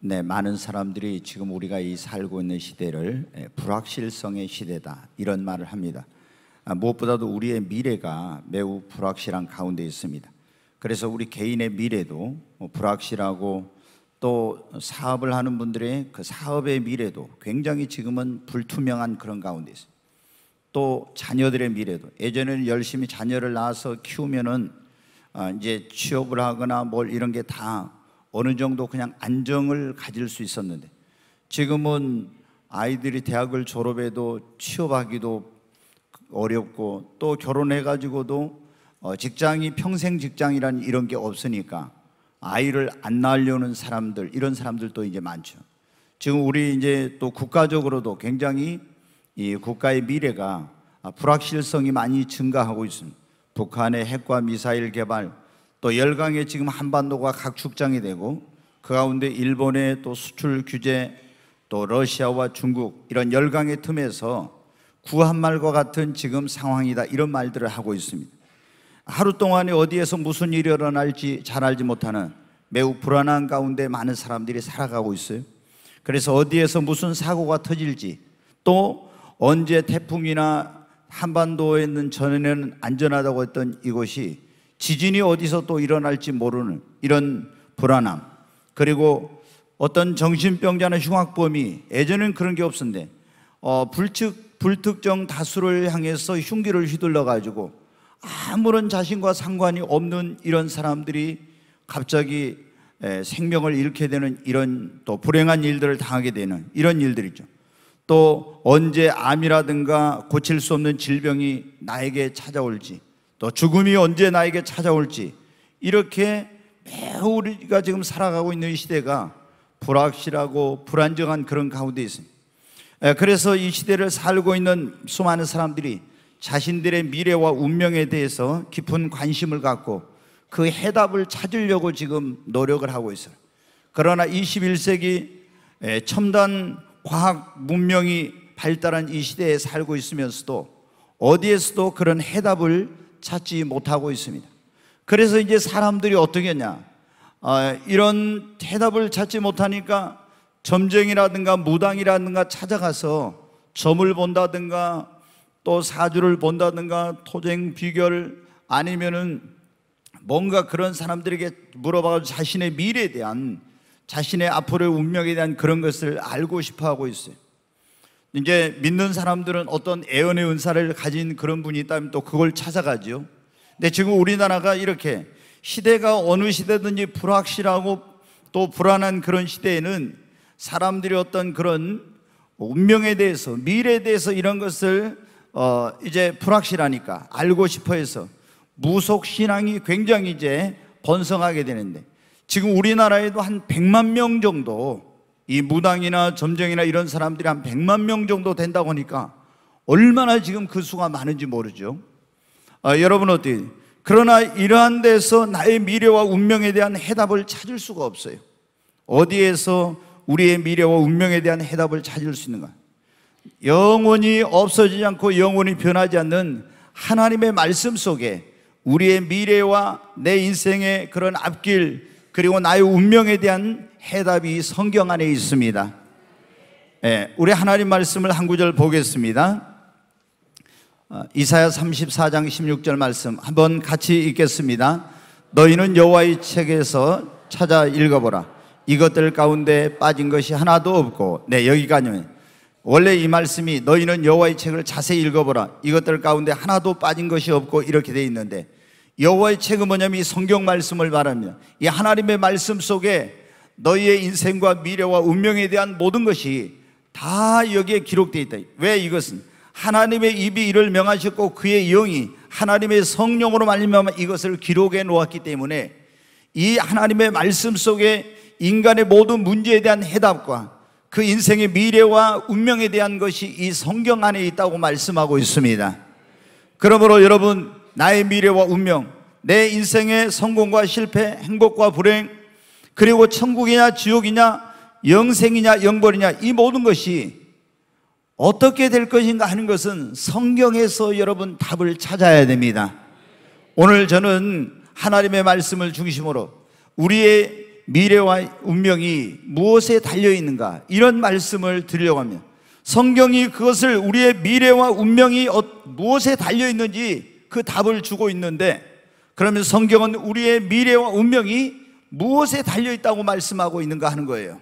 네, 많은 사람들이 지금 우리가 이 살고 있는 시대를 예, 불확실성의 시대다 이런 말을 합니다. 아, 무엇보다도 우리의 미래가 매우 불확실한 가운데 있습니다. 그래서 우리 개인의 미래도 뭐 불확실하고 또 사업을 하는 분들의 그 사업의 미래도 굉장히 지금은 불투명한 그런 가운데 있어요. 또 자녀들의 미래도 예전에는 열심히 자녀를 낳아서 키우면은 아, 이제 취업을 하거나 뭘 이런 게다 어느 정도 그냥 안정을 가질 수 있었는데 지금은 아이들이 대학을 졸업해도 취업하기도 어렵고 또 결혼해가지고도 어, 직장이 평생 직장이란 이런 게 없으니까 아이를 안 낳으려는 사람들 이런 사람들도 이제 많죠. 지금 우리 이제 또 국가적으로도 굉장히 이 국가의 미래가 불확실성이 많이 증가하고 있습니다. 북한의 핵과 미사일 개발, 또 열강에 지금 한반도가 각축장이 되고 그 가운데 일본의 또 수출 규제 또 러시아와 중국 이런 열강의 틈에서 구한말과 같은 지금 상황이다 이런 말들을 하고 있습니다. 하루 동안에 어디에서 무슨 일이 일어날지 잘 알지 못하는 매우 불안한 가운데 많은 사람들이 살아가고 있어요. 그래서 어디에서 무슨 사고가 터질지 또 언제 태풍이나 한반도에 있는 전에는 안전하다고 했던 이곳이 지진이 어디서 또 일어날지 모르는 이런 불안함 그리고 어떤 정신병자나 흉악범이 예전엔 그런 게 없었는데 어, 불측, 불특정 다수를 향해서 흉기를 휘둘러 가지고 아무런 자신과 상관이 없는 이런 사람들이 갑자기 에, 생명을 잃게 되는 이런 또 불행한 일들을 당하게 되는 이런 일들이죠. 또 언제 암이라든가 고칠 수 없는 질병이 나에게 찾아올지 또 죽음이 언제 나에게 찾아올지 이렇게 매우 우리가 지금 살아가고 있는 이 시대가 불확실하고 불안정한 그런 가운데 있습니다. 예, 그래서 이 시대를 살고 있는 수많은 사람들이 자신들의 미래와 운명에 대해서 깊은 관심을 갖고 그 해답을 찾으려고 지금 노력을 하고 있어요. 그러나 21세기 예, 첨단 과학 문명이 발달한 이 시대에 살고 있으면서도 어디에서도 그런 해답을 찾지 못하고 있습니다. 그래서 이제 사람들이 어떻게 했냐. 아, 이런 해답을 찾지 못하니까 점쟁이라든가 무당이라든가 찾아가서 점을 본다든가 또 사주를 본다든가 토쟁 비결 아니면은 뭔가 그런 사람들에게 물어봐서 자신의 미래에 대한 자신의 앞으로의 운명에 대한 그런 것을 알고 싶어 하고 있어요. 이제 믿는 사람들은 어떤 애언의 은사를 가진 그런 분이 있다면 또 그걸 찾아가죠. 근데 지금 우리나라가 이렇게 시대가 어느 시대든지 불확실하고 또 불안한 그런 시대에는 사람들이 어떤 그런 운명에 대해서 미래에 대해서 이런 것을 어 이제 불확실하니까 알고 싶어 해서 무속 신앙이 굉장히 이제 번성하게 되는데 지금 우리나라에도 한 100만 명 정도 이 무당이나 점쟁이나 이런 사람들이 한 100만 명 정도 된다고 하니까 얼마나 지금 그 수가 많은지 모르죠. 아, 여러분 어때? 그러나 이러한 데서 나의 미래와 운명에 대한 해답을 찾을 수가 없어요. 어디에서 우리의 미래와 운명에 대한 해답을 찾을 수 있는가? 영원히 없어지지 않고 영원히 변하지 않는 하나님의 말씀 속에 우리의 미래와 내 인생의 그런 앞길 그리고 나의 운명에 대한 해답이 성경 안에 있습니다. 예, 우리 하나님 말씀을 한 구절 보겠습니다. 어, 이사야 34장 16절 말씀 한번 같이 읽겠습니다. 너희는 여호와의 책에서 찾아 읽어보라. 이것들 가운데 빠진 것이 하나도 없고, 네 여기까지 원래 이 말씀이 너희는 여호와의 책을 자세히 읽어보라. 이것들 가운데 하나도 빠진 것이 없고 이렇게 돼 있는데 여호와의 책은 뭐냐면 이 성경 말씀을 말합니다. 이 하나님의 말씀 속에 너희의 인생과 미래와 운명에 대한 모든 것이 다 여기에 기록되어 있다. 왜 이것은? 하나님의 입이 이를 명하셨고 그의 영이 하나님의 성령으로 말미암아 이것을 기록해 놓았기 때문에 이 하나님의 말씀 속에 인간의 모든 문제에 대한 해답과 그 인생의 미래와 운명에 대한 것이 이 성경 안에 있다고 말씀하고 있습니다. 그러므로 여러분 나의 미래와 운명, 내 인생의 성공과 실패, 행복과 불행, 그리고 천국이냐 지옥이냐 영생이냐 영벌이냐 이 모든 것이 어떻게 될 것인가 하는 것은 성경에서 여러분 답을 찾아야 됩니다. 오늘 저는 하나님의 말씀을 중심으로 우리의 미래와 운명이 무엇에 달려 있는가 이런 말씀을 드리려고 합니다. 성경이 그것을 우리의 미래와 운명이 어, 무엇에 달려 있는지 그 답을 주고 있는데 그러면 성경은 우리의 미래와 운명이 무엇에 달려 있다고 말씀하고 있는가 하는 거예요.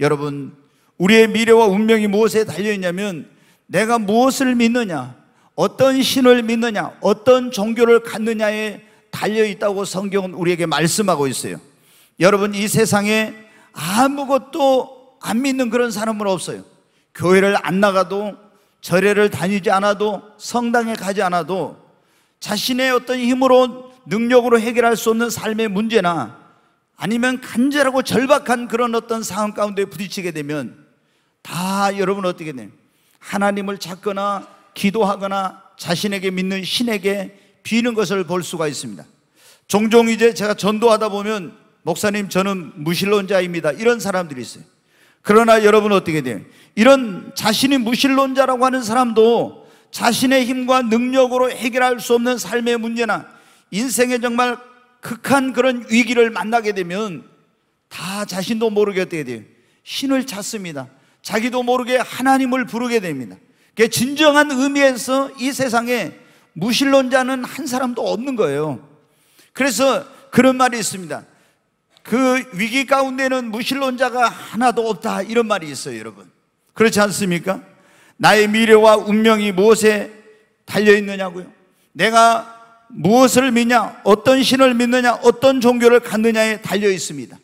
여러분, 우리의 미래와 운명이 무엇에 달려 있냐면 내가 무엇을 믿느냐, 어떤 신을 믿느냐, 어떤 종교를 갖느냐에 달려 있다고 성경은 우리에게 말씀하고 있어요. 여러분, 이 세상에 아무것도 안 믿는 그런 사람은 없어요. 교회를 안 나가도 절에를 다니지 않아도 성당에 가지 않아도 자신의 어떤 힘으로 능력으로 해결할 수 없는 삶의 문제나 아니면 간절하고 절박한 그런 어떤 상황 가운데 부딪히게 되면 다 여러분 어떻게 돼요? 하나님을 찾거나 기도하거나 자신에게 믿는 신에게 비는 것을 볼 수가 있습니다. 종종 이제 제가 전도하다 보면 목사님 저는 무신론자입니다. 이런 사람들이 있어요. 그러나 여러분 어떻게 돼요? 이런 자신이 무신론자라고 하는 사람도 자신의 힘과 능력으로 해결할 수 없는 삶의 문제나 인생의 정말 극한 그런 위기를 만나게 되면 다 자신도 모르게 어떻게 돼요? 신을 찾습니다. 자기도 모르게 하나님을 부르게 됩니다. 그 진정한 의미에서 이 세상에 무신론자는 한 사람도 없는 거예요. 그래서 그런 말이 있습니다. 그 위기 가운데는 무신론자가 하나도 없다 이런 말이 있어요, 여러분. 그렇지 않습니까? 나의 미래와 운명이 무엇에 달려 있느냐고요? 내가 무엇을 믿냐, 어떤 신을 믿느냐, 어떤 종교를 갖느냐에 달려 있습니다.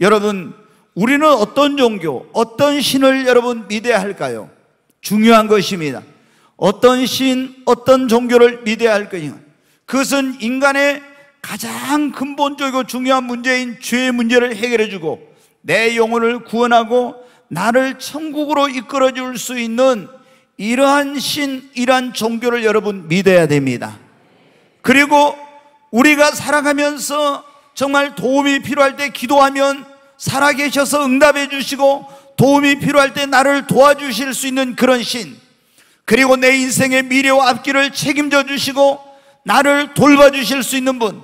여러분, 우리는 어떤 종교, 어떤 신을 여러분 믿어야 할까요? 중요한 것입니다. 어떤 신, 어떤 종교를 믿어야 할 것인가. 그것은 인간의 가장 근본적이고 중요한 문제인 죄의 문제를 해결해 주고 내 영혼을 구원하고 나를 천국으로 이끌어 줄 수 있는 이러한 신, 이러한 종교를 여러분 믿어야 됩니다. 그리고 우리가 살아가면서 정말 도움이 필요할 때 기도하면 살아계셔서 응답해 주시고 도움이 필요할 때 나를 도와주실 수 있는 그런 신 그리고 내 인생의 미래와 앞길을 책임져 주시고 나를 돌봐 주실 수 있는 분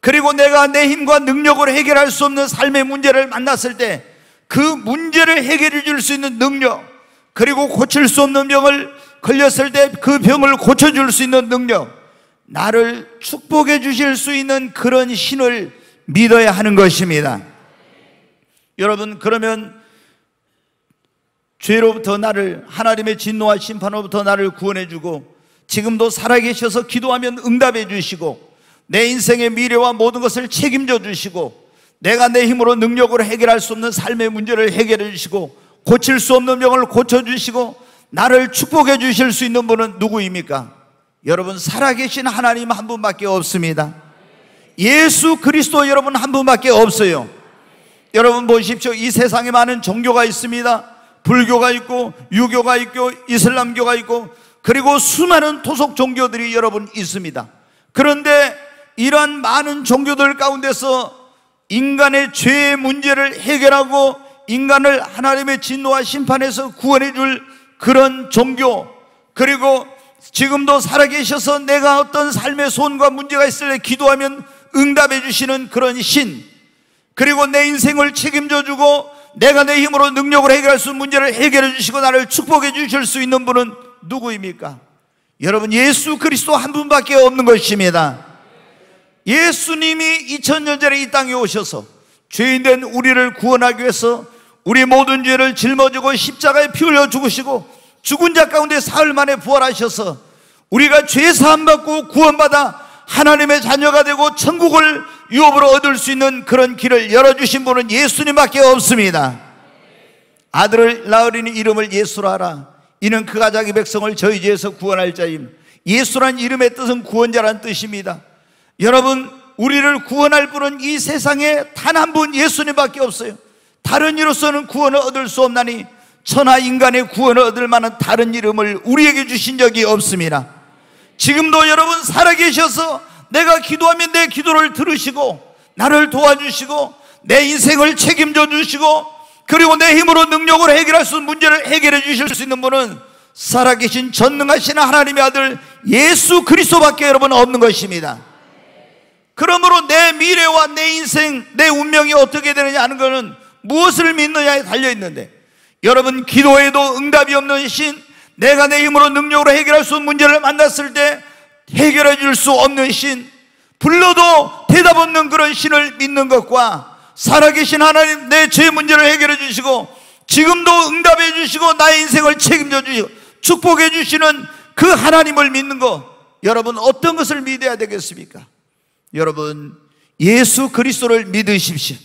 그리고 내가 내 힘과 능력으로 해결할 수 없는 삶의 문제를 만났을 때 그 문제를 해결해 줄 수 있는 능력 그리고 고칠 수 없는 병을 걸렸을 때 그 병을 고쳐줄 수 있는 능력 나를 축복해 주실 수 있는 그런 신을 믿어야 하는 것입니다. 여러분, 그러면 죄로부터 나를 하나님의 진노와 심판으로부터 나를 구원해 주고 지금도 살아계셔서 기도하면 응답해 주시고 내 인생의 미래와 모든 것을 책임져 주시고 내가 내 힘으로 능력으로 해결할 수 없는 삶의 문제를 해결해 주시고 고칠 수 없는 병을 고쳐 주시고 나를 축복해 주실 수 있는 분은 누구입니까? 여러분 살아계신 하나님 한 분밖에 없습니다. 예수 그리스도 여러분 한 분밖에 없어요. 여러분 보십시오. 이 세상에 많은 종교가 있습니다. 불교가 있고 유교가 있고 이슬람교가 있고 그리고 수많은 토속 종교들이 여러분 있습니다. 그런데 이러한 많은 종교들 가운데서 인간의 죄의 문제를 해결하고 인간을 하나님의 진노와 심판에서 구원해 줄 그런 종교 그리고 지금도 살아계셔서 내가 어떤 삶의 손과 문제가 있을때 기도하면 응답해 주시는 그런 신 그리고 내 인생을 책임져 주고 내가 내 힘으로 능력을 해결할 수 있는 문제를 해결해 주시고 나를 축복해 주실 수 있는 분은 누구입니까? 여러분 예수 그리스도 한 분밖에 없는 것입니다 예수님이 2000년 전에 이 땅에 오셔서 죄인된 우리를 구원하기 위해서 우리 모든 죄를 짊어지고 십자가에 피 흘려 죽으시고 죽은 자 가운데 사흘 만에 부활하셔서 우리가 죄 사함 받고 구원받아 하나님의 자녀가 되고 천국을 유업으로 얻을 수 있는 그런 길을 열어주신 분은 예수님밖에 없습니다 아들을 낳으리니 이름을 예수라 하라 이는 그가 자기 백성을 저희 죄에서 구원할 자임 예수란 이름의 뜻은 구원자란 뜻입니다 여러분 우리를 구원할 분은 이 세상에 단 한 분 예수님밖에 없어요 다른 이로서는 구원을 얻을 수 없나니 천하 인간의 구원을 얻을 만한 다른 이름을 우리에게 주신 적이 없습니다. 지금도 여러분 살아계셔서 내가 기도하면 내 기도를 들으시고 나를 도와주시고 내 인생을 책임져 주시고 그리고 내 힘으로 능력으로 해결할 수 있는 문제를 해결해 주실 수 있는 분은 살아계신 전능하신 하나님의 아들 예수 그리스도밖에 여러분 없는 것입니다. 그러므로 내 미래와 내 인생, 내 운명이 어떻게 되느냐 하는 것은 무엇을 믿느냐에 달려 있는데 여러분 기도에도 응답이 없는 신 내가 내 힘으로 능력으로 해결할 수 있는 문제를 만났을 때 해결해 줄 수 없는 신 불러도 대답 없는 그런 신을 믿는 것과 살아계신 하나님 내 죄 문제를 해결해 주시고 지금도 응답해 주시고 나의 인생을 책임져 주시고 축복해 주시는 그 하나님을 믿는 것 여러분 어떤 것을 믿어야 되겠습니까? 여러분 예수 그리스도를 믿으십시오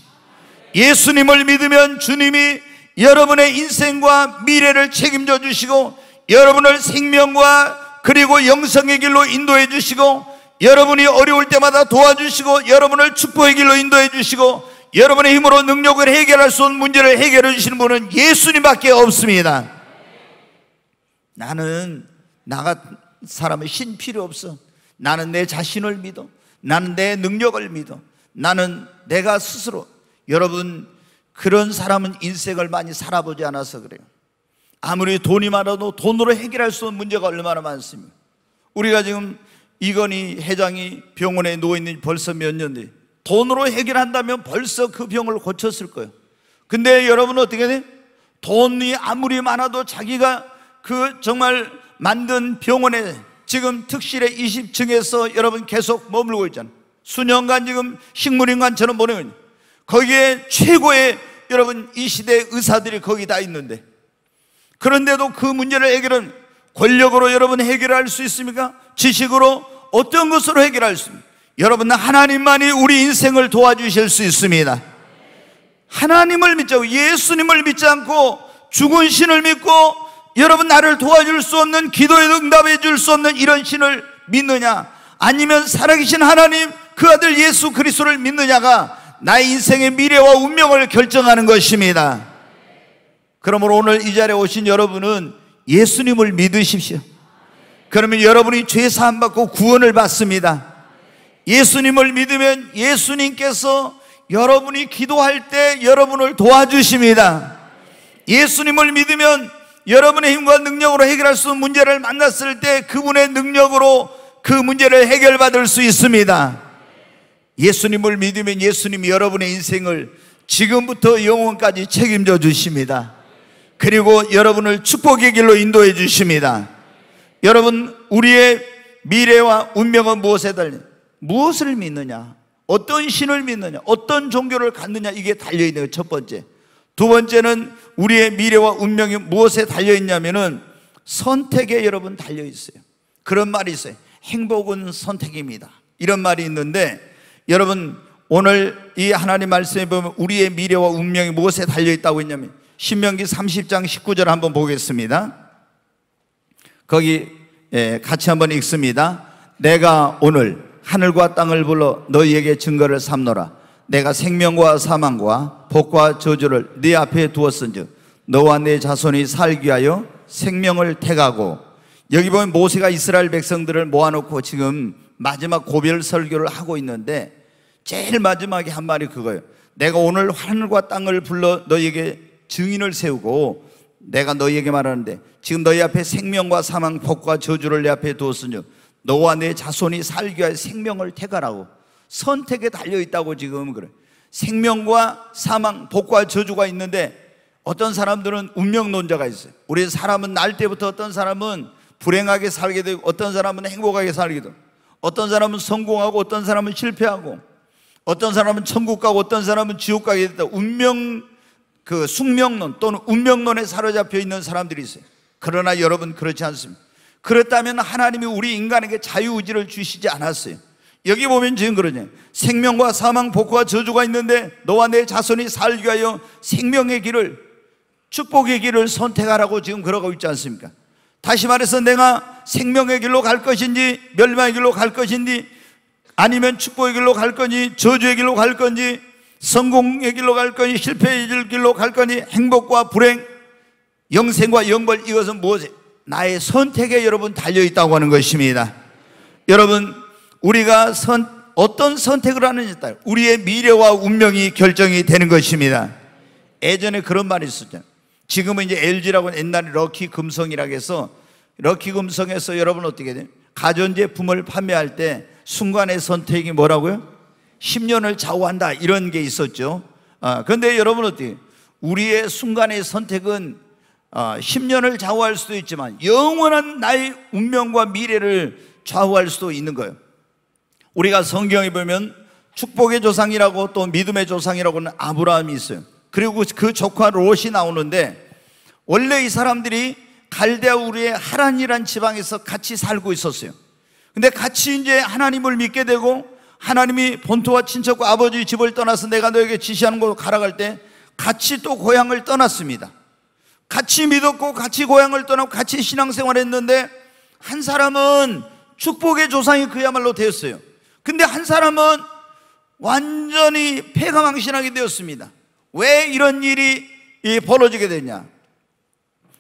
예수님을 믿으면 주님이 여러분의 인생과 미래를 책임져 주시고 여러분을 생명과 그리고 영성의 길로 인도해 주시고 여러분이 어려울 때마다 도와주시고 여러분을 축복의 길로 인도해 주시고 여러분의 힘으로 능력을 해결할 수 없는 문제를 해결해 주시는 분은 예수님밖에 없습니다. 나는 나 같은 사람의 신 필요 없어. 나는 내 자신을 믿어. 나는 내 능력을 믿어. 나는 내가 스스로 여러분 그런 사람은 인생을 많이 살아보지 않아서 그래요. 아무리 돈이 많아도 돈으로 해결할 수 없는 문제가 얼마나 많습니까? 우리가 지금 이건희 회장이 병원에 누워있는 지 벌써 몇년이 돈으로 해결한다면 벌써 그 병을 고쳤을 거예요. 근데 여러분 어떻게 돼? 돈이 아무리 많아도 자기가 그 정말 만든 병원에 지금 특실에 20층에서 여러분 계속 머물고 있잖아요. 수년간 지금 식물인간처럼 보내고 있잖아요. 거기에 최고의 여러분 이 시대의 의사들이 거기 다 있는데 그런데도 그 문제를 해결은 권력으로 여러분 해결할 수 있습니까? 지식으로 어떤 것으로 해결할 수 있습니까? 여러분 하나님만이 우리 인생을 도와주실 수 있습니다 하나님을 믿자고 예수님을 믿지 않고 죽은 신을 믿고 여러분 나를 도와줄 수 없는 기도에 응답해 줄 수 없는 이런 신을 믿느냐 아니면 살아계신 하나님 그 아들 예수 그리스도를 믿느냐가 나의 인생의 미래와 운명을 결정하는 것입니다. 그러므로 오늘 이 자리에 오신 여러분은 예수님을 믿으십시오. 그러면 여러분이 죄 사함 받고 구원을 받습니다. 예수님을 믿으면 예수님께서 여러분이 기도할 때 여러분을 도와주십니다. 예수님을 믿으면 여러분의 힘과 능력으로 해결할 수 있는 문제를 만났을 때 그분의 능력으로 그 문제를 해결받을 수 있습니다. 예수님을 믿으면 예수님이 여러분의 인생을 지금부터 영원까지 책임져 주십니다. 그리고 여러분을 축복의 길로 인도해 주십니다. 여러분, 우리의 미래와 운명은 무엇에 달려 무엇을 믿느냐? 어떤 신을 믿느냐? 어떤 종교를 갖느냐? 이게 달려있는 첫 번째. 두 번째는 우리의 미래와 운명이 무엇에 달려있냐면은 선택에 여러분 달려있어요. 그런 말이 있어요. 행복은 선택입니다. 이런 말이 있는데 여러분 오늘 이 하나님 말씀에 보면 우리의 미래와 운명이 무엇에 달려 있다고 했냐면 신명기 30장 19절 한번 보겠습니다. 거기 예, 같이 한번 읽습니다. 내가 오늘 하늘과 땅을 불러 너희에게 증거를 삼노라. 내가 생명과 사망과 복과 저주를 네 앞에 두었은즉 너와 네 자손이 살기 하여 생명을 택하고 여기 보면 모세가 이스라엘 백성들을 모아놓고 지금 마지막 고별 설교를 하고 있는데 제일 마지막에 한 말이 그거예요. 내가 오늘 하늘과 땅을 불러 너에게 희 증인을 세우고 내가 너희에게 말하는데 지금 너희 앞에 생명과 사망, 복과 저주를 내 앞에 두었으니 너와 내 자손이 살기 위해 생명을 택하라고 선택에 달려 있다고 지금 그래. 생명과 사망, 복과 저주가 있는데 어떤 사람들은 운명론자가 있어요. 우리 사람은 날 때부터 어떤 사람은 불행하게 살게 되고 어떤 사람은 행복하게 살게 되고 어떤 사람은 성공하고 어떤 사람은 실패하고 어떤 사람은 천국 가고 어떤 사람은 지옥 가게 됐다. 운명 그 숙명론 또는 운명론에 사로잡혀 있는 사람들이 있어요. 그러나 여러분 그렇지 않습니다. 그렇다면 하나님이 우리 인간에게 자유의지를 주시지 않았어요. 여기 보면 지금 그러냐. 생명과 사망, 복과 저주가 있는데 너와 내 자손이 살기 위하여 생명의 길을 축복의 길을 선택하라고 지금 그러고 있지 않습니까? 다시 말해서 내가 생명의 길로 갈 것인지 멸망의 길로 갈 것인지 아니면 축복의 길로 갈 건지 저주의 길로 갈 건지 성공의 길로 갈 건지 실패의 길로 갈 건지 행복과 불행 영생과 영벌 이것은 무엇이 나의 선택에 여러분 달려 있다고 하는 것입니다. 여러분 우리가 선, 어떤 선택을 하는지 따라 우리의 미래와 운명이 결정이 되는 것입니다. 예전에 그런 말이 있었잖아요. 지금은 이제 LG라고 옛날에 럭키 금성이라고 해서 럭키 금성에서 여러분 어떻게 돼요? 가전제품을 판매할 때 순간의 선택이 뭐라고요? 10년을 좌우한다 이런 게 있었죠. 아, 근데 여러분 어떻게 우리의 순간의 선택은 아, 10년을 좌우할 수도 있지만 영원한 나의 운명과 미래를 좌우할 수도 있는 거예요. 우리가 성경에 보면 축복의 조상이라고 또 믿음의 조상이라고는 아브라함이 있어요. 그리고 그 조카 롯이 나오는데 원래 이 사람들이 갈대아 우리의 하란이란 지방에서 같이 살고 있었어요. 근데 같이 이제 하나님을 믿게 되고 하나님이 본토와 친척과 아버지 집을 떠나서 내가 너에게 지시하는 곳으로 가라 갈때 같이 또 고향을 떠났습니다. 같이 믿었고 같이 고향을 떠나고 같이 신앙생활 했는데 한 사람은 축복의 조상이 그야말로 되었어요. 근데 한 사람은 완전히 폐가망신하게 되었습니다. 왜 이런 일이 벌어지게 되냐?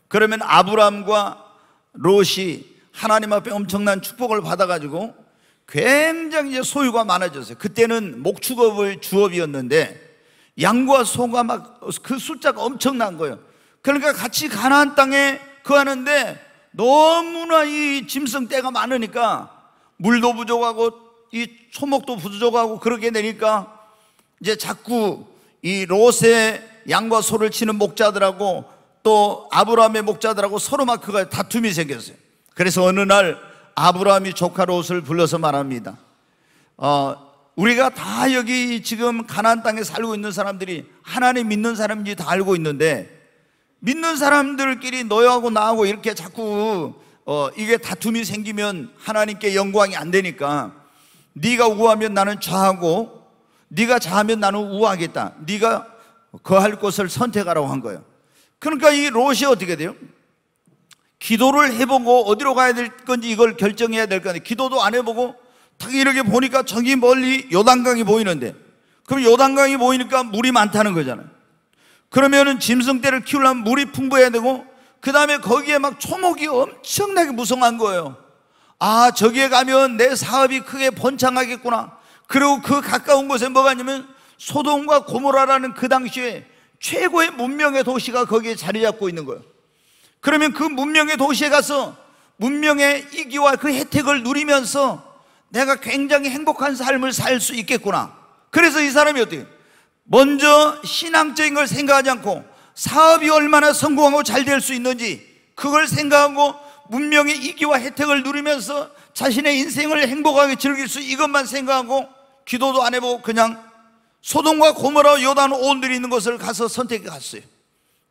그러면 아브람과 롯이 하나님 앞에 엄청난 축복을 받아가지고 굉장히 소유가 많아졌어요. 그때는 목축업을 주업이었는데 양과 소가 막 그 숫자가 엄청난 거예요. 그러니까 같이 가나안 땅에 그하는데 너무나 이 짐승 떼가 많으니까 물도 부족하고 이 초목도 부족하고 그렇게 되니까 이제 자꾸 이 롯의 양과 소를 치는 목자들하고 또 아브라함의 목자들하고 서로 막 그가 다툼이 생겼어요. 그래서 어느 날 아브라함이 조카 롯을 불러서 말합니다. 어, 우리가 다 여기 지금 가나안 땅에 살고 있는 사람들이 하나님 믿는 사람인지 다 알고 있는데 믿는 사람들끼리 너하고 나하고 이렇게 자꾸 어, 이게 다툼이 생기면 하나님께 영광이 안 되니까 네가 우하면 나는 좌하고 네가 자면 나는 우하겠다. 아 네가 거할 곳을 선택하라고 한 거예요. 그러니까 이 롯이 어떻게 돼요? 기도를 해보고 어디로 가야 될 건지 이걸 결정해야 될 건데 기도도 안 해보고 딱 이렇게 보니까 저기 멀리 요단강이 보이는데 그럼 요단강이 보이니까 물이 많다는 거잖아요. 그러면은 짐승떼를 키우려면 물이 풍부해야 되고 그 다음에 거기에 막 초목이 엄청나게 무성한 거예요. 아 저기에 가면 내 사업이 크게 번창하겠구나. 그리고 그 가까운 곳에 뭐가 있냐면 소돔과 고모라라는 그 당시에 최고의 문명의 도시가 거기에 자리 잡고 있는 거예요. 그러면 그 문명의 도시에 가서 문명의 이기와 그 혜택을 누리면서 내가 굉장히 행복한 삶을 살 수 있겠구나. 그래서 이 사람이 어떻게 먼저 신앙적인 걸 생각하지 않고 사업이 얼마나 성공하고 잘 될 수 있는지 그걸 생각하고 문명의 이기와 혜택을 누리면서 자신의 인생을 행복하게 즐길 수 이것만 생각하고 기도도 안 해보고 그냥 소동과 고모라 요단 온들이 있는 곳을 가서 선택해 갔어요.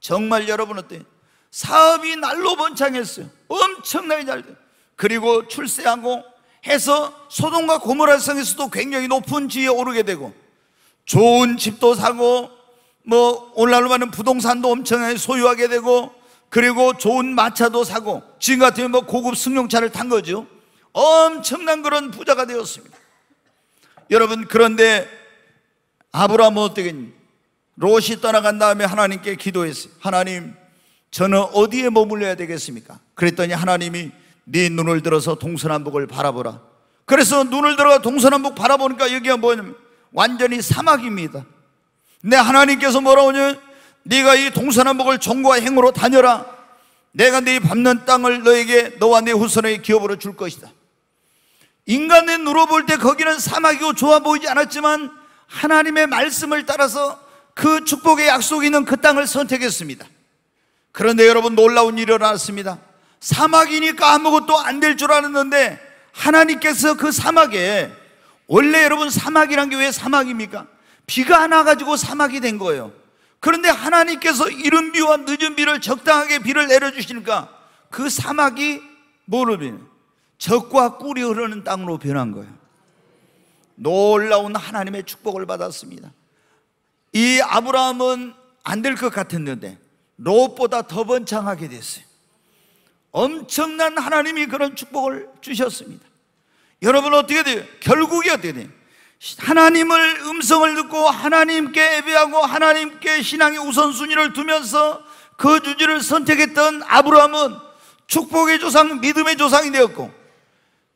정말 여러분 어때요? 사업이 날로 번창했어요. 엄청나게 잘 돼요. 그리고 출세하고 해서 소동과 고모라 성에서도 굉장히 높은 지위에 오르게 되고 좋은 집도 사고 뭐 오늘날로 말하 부동산도 엄청나게 소유하게 되고 그리고 좋은 마차도 사고 지금 같으면 뭐 고급 승용차를 탄 거죠. 엄청난 그런 부자가 되었습니다. 여러분 그런데 아브라함어떻겠 롯이 떠나간 다음에 하나님께 기도했어요. 하나님, 저는 어디에 머물러야 되겠습니까? 그랬더니 하나님이 네 눈을 들어서 동서남북을 바라보라. 그래서 눈을 들어 동서남북 바라보니까 여기가 뭐냐면 완전히 사막입니다. 내 하나님께서 뭐라고 하냐? 네가 이 동서남북을 종과 행으로 다녀라. 내가 네 밟는 땅을 너에게 너와 네후손에 기업으로 줄 것이다. 인간의 눈으로 볼 때 거기는 사막이고 좋아 보이지 않았지만 하나님의 말씀을 따라서 그 축복의 약속이 있는 그 땅을 선택했습니다. 그런데 여러분 놀라운 일이 일어났습니다. 사막이니까 아무것도 안 될 줄 알았는데 하나님께서 그 사막에 원래 여러분 사막이란 게 왜 사막입니까? 비가 하나 가지고 사막이 된 거예요. 그런데 하나님께서 이른 비와 늦은 비를 적당하게 비를 내려주시니까 그 사막이 뭐로 는 적과 꿀이 흐르는 땅으로 변한 거예요. 놀라운 하나님의 축복을 받았습니다. 이 아브라함은 안 될 것 같았는데 롯보다 더 번창하게 됐어요. 엄청난 하나님이 그런 축복을 주셨습니다. 여러분 어떻게 돼요? 결국이 어떻게 돼요? 하나님을 음성을 듣고 하나님께 예배하고 하나님께 신앙의 우선순위를 두면서 그 주지를 선택했던 아브라함은 축복의 조상, 믿음의 조상이 되었고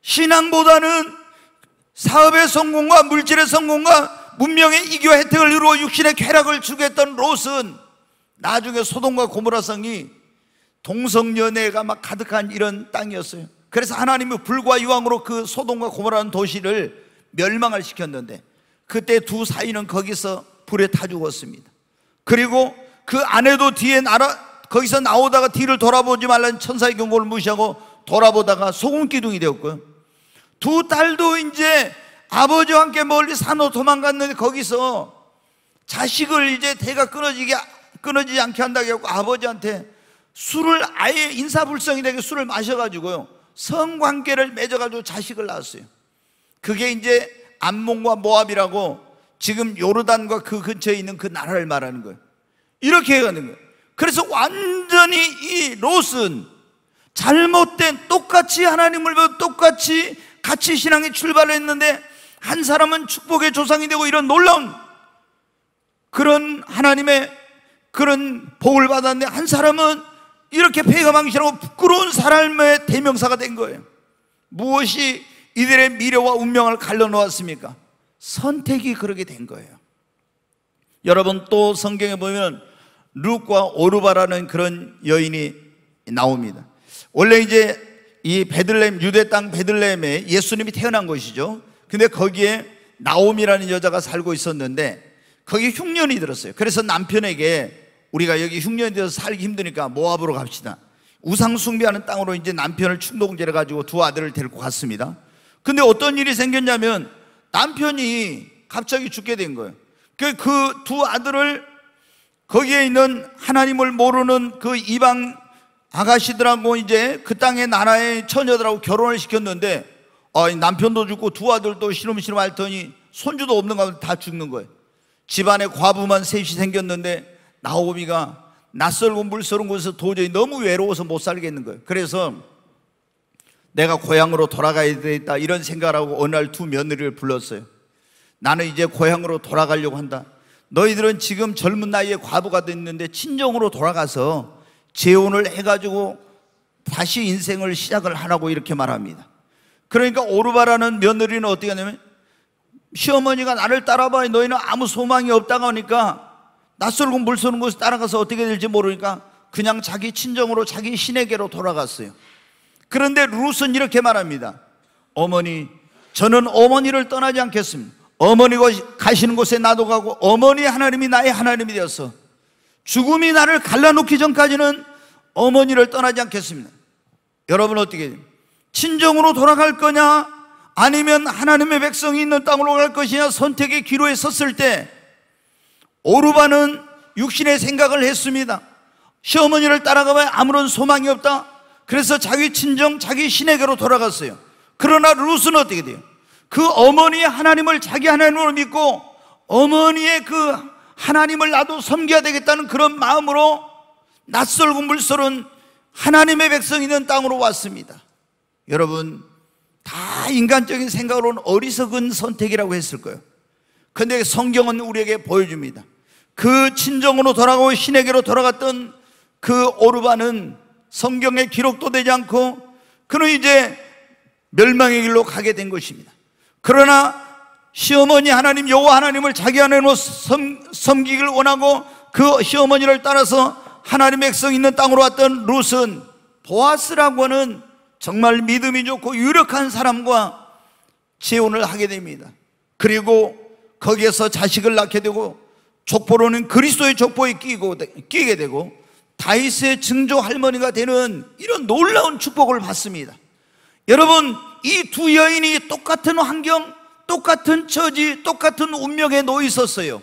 신앙보다는 사업의 성공과 물질의 성공과 문명의 이교 혜택을 이루어 육신의 쾌락을 추구했던 롯은 나중에 소동과 고모라성이 동성연애가 막 가득한 이런 땅이었어요 그래서 하나님이 불과 유황으로 그소동과 고모라는 도시를 멸망을 시켰는데 그때 두 사이는 거기서 불에 타 죽었습니다 그리고 그 아내도 뒤에 나라 거기서 나오다가 뒤를 돌아보지 말라는 천사의 경고를 무시하고 돌아보다가 소금 기둥이 되었고요 두 딸도 이제 아버지와 함께 멀리 산호 도망갔는데 거기서 자식을 이제 대가 끊어지게 끊어지지 않게 한다고 하고 아버지한테 술을 아예 인사불성이 되게 술을 마셔가지고요 성관계를 맺어가지고 자식을 낳았어요. 그게 이제 암몽과 모압이라고 지금 요르단과 그 근처에 있는 그 나라를 말하는 거예요. 이렇게 해가는 거예요. 그래서 완전히 이 롯은 잘못된 똑같이 하나님을 보고 똑같이 같이 신앙의 출발을 했는데 한 사람은 축복의 조상이 되고 이런 놀라운 그런 하나님의 그런 복을 받았는데 한 사람은 이렇게 폐가 망신하고 부끄러운 사람의 대명사가 된 거예요. 무엇이 이들의 미래와 운명을 갈라놓았습니까? 선택이 그렇게 된 거예요. 여러분 또 성경에 보면 룩과 오르바라는 그런 여인이 나옵니다. 원래 이제 이 베들레헴 유대 땅 베들레헴에 예수님이 태어난 것이죠. 근데 거기에 나옴이라는 여자가 살고 있었는데 거기 흉년이 들었어요. 그래서 남편에게 우리가 여기 흉년이 되어서 살기 힘드니까 모압으로 갑시다. 우상 숭배하는 땅으로 이제 남편을 충동질해 가지고 두 아들을 데리고 갔습니다. 근데 어떤 일이 생겼냐면 남편이 갑자기 죽게 된 거예요. 그두 그 아들을 거기에 있는 하나님을 모르는 그 이방 아가씨들하고 이제 그 땅의 나라의 처녀들하고 결혼을 시켰는데 어, 남편도 죽고 두 아들도 시름시름 할더니 손주도 없는 가운데 다 죽는 거예요. 집안에 과부만 셋이 생겼는데 나오미가 낯설고 물서른 곳에서 도저히 너무 외로워서 못 살겠는 거예요. 그래서 내가 고향으로 돌아가야 되겠다 이런 생각을 하고 어느 날 두 며느리를 불렀어요. 나는 이제 고향으로 돌아가려고 한다. 너희들은 지금 젊은 나이에 과부가 됐는데 친정으로 돌아가서 재혼을 해가지고 다시 인생을 시작을 하라고 이렇게 말합니다. 그러니까 오르바라는 며느리는 어떻게 하냐면 시어머니가 나를 따라봐 너희는 아무 소망이 없다고 하니까 낯설고 물서는 곳에 따라가서 어떻게 될지 모르니까 그냥 자기 친정으로 자기 신에게로 돌아갔어요. 그런데 루스는 이렇게 말합니다. 어머니, 저는 어머니를 떠나지 않겠습니다. 어머니가 가시는 곳에 나도 가고 어머니 하나님이 나의 하나님이 되어서 죽음이 나를 갈라놓기 전까지는 어머니를 떠나지 않겠습니다. 여러분 어떻게 친정으로 돌아갈 거냐 아니면 하나님의 백성이 있는 땅으로 갈 것이냐 선택의 기로에 섰을 때 오르바는 육신의 생각을 했습니다. 시어머니를 따라가봐야 아무런 소망이 없다. 그래서 자기 친정, 자기 신에게로 돌아갔어요. 그러나 루스는 어떻게 돼요? 그 어머니의 하나님을 자기 하나님으로 믿고 어머니의 그 하나님을 나도 섬겨야 되겠다는 그런 마음으로 낯설고 물설은 하나님의 백성 있는 땅으로 왔습니다. 여러분, 다 인간적인 생각으로는 어리석은 선택이라고 했을 거예요. 근데 성경은 우리에게 보여줍니다. 그 친정으로 돌아가고 신에게로 돌아갔던 그 오르반은 성경에 기록도 되지 않고 그는 이제 멸망의 길로 가게 된 것입니다. 그러나 시어머니 하나님 여호와 하나님을 자기 안에 놓 섬기길 원하고 그 시어머니를 따라서 하나님의 백성 있는 땅으로 왔던 룻은 보아스라고 는 정말 믿음이 좋고 유력한 사람과 재혼을 하게 됩니다. 그리고 거기에서 자식을 낳게 되고 족보로는 그리스도의 족보에 끼고, 끼게 되고 다윗의 증조 할머니가 되는 이런 놀라운 축복을 받습니다. 여러분 이 두 여인이 똑같은 환경 똑같은 처지, 똑같은 운명에 놓여 있었어요.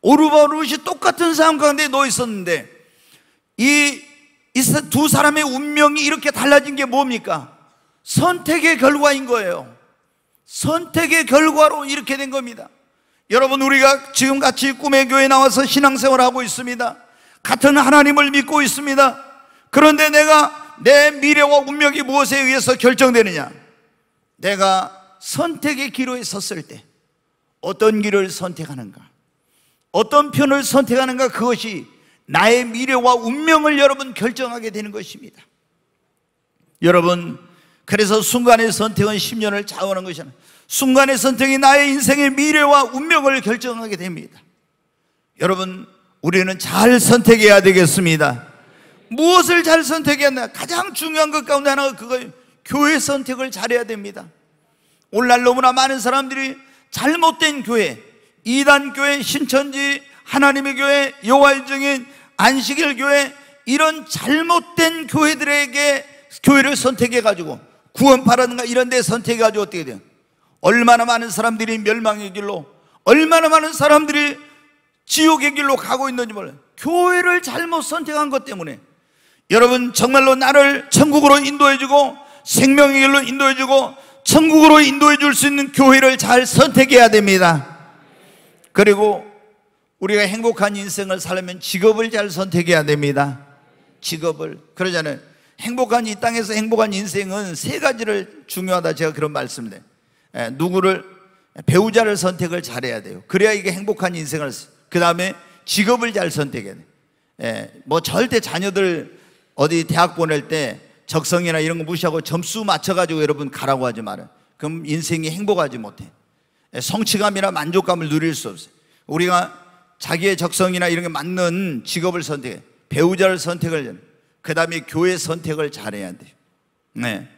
오르바롯이 똑같은 상황 가운데 놓여 있었는데 이 두 사람의 운명이 이렇게 달라진 게 뭡니까? 선택의 결과인 거예요. 선택의 결과로 이렇게 된 겁니다. 여러분 우리가 지금 같이 꿈의 교회 나와서 신앙생활 하고 있습니다. 같은 하나님을 믿고 있습니다. 그런데 내가 내 미래와 운명이 무엇에 의해서 결정되느냐? 내가 선택의 기로에 섰을 때 어떤 길을 선택하는가 어떤 편을 선택하는가 그것이 나의 미래와 운명을 여러분 결정하게 되는 것입니다 여러분 그래서 순간의 선택은 10년을 좌우하 것이 아니 순간의 선택이 나의 인생의 미래와 운명을 결정하게 됩니다 여러분 우리는 잘 선택해야 되겠습니다 무엇을 잘 선택해야 하나 가장 중요한 것 가운데 하나가 그거 교회 선택을 잘해야 됩니다 오늘날 너무나 많은 사람들이 잘못된 교회, 이단 교회, 신천지, 하나님의 교회, 여호와의 증인, 안식일 교회 이런 잘못된 교회들에게 교회를 선택해 가지고 구원파라든가 이런 데 선택해 가지고 어떻게 돼요? 얼마나 많은 사람들이 멸망의 길로 얼마나 많은 사람들이 지옥의 길로 가고 있는지 몰라요. 교회를 잘못 선택한 것 때문에 여러분 정말로 나를 천국으로 인도해 주고 생명의 길로 인도해 주고 천국으로 인도해 줄 수 있는 교회를 잘 선택해야 됩니다. 그리고 우리가 행복한 인생을 살려면 직업을 잘 선택해야 됩니다. 직업을. 그러잖아요. 행복한 이 땅에서 행복한 인생은 세 가지를 중요하다 제가 그런 말씀을 해요. 예, 누구를 배우자를 선택을 잘해야 돼요. 그래야 이게 행복한 인생을 그 다음에 직업을 잘 선택해야 돼요. 예, 뭐 절대 자녀들 어디 대학 보낼 때 적성이나 이런 거 무시하고 점수 맞춰가지고 여러분 가라고 하지 말아요. 그럼 인생이 행복하지 못해. 예, 성취감이나 만족감을 누릴 수 없어요. 우리가 자기의 적성이나 이런 게 맞는 직업을 선택해. 배우자를 선택을, 그 다음에 교회 선택을 잘해야 돼 네.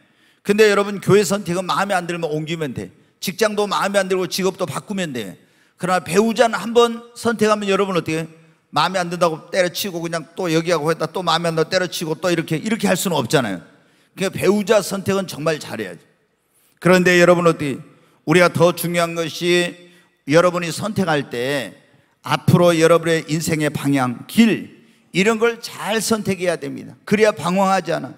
근데 여러분 교회 선택은 마음에 안 들면 옮기면 돼. 직장도 마음에 안 들고 직업도 바꾸면 돼. 그러나 배우자는 한 번 선택하면 여러분 어떻게 해 마음에 안 든다고 때려치고 그냥 또 여기하고 했다 또 마음에 안 든다고 때려치고 또 이렇게 이렇게 할 수는 없잖아요. 그러니까 배우자 선택은 정말 잘해야죠. 그런데 여러분 어떻 우리가 더 중요한 것이 여러분이 선택할 때 앞으로 여러분의 인생의 방향, 길 이런 걸 잘 선택해야 됩니다. 그래야 방황하지 않아.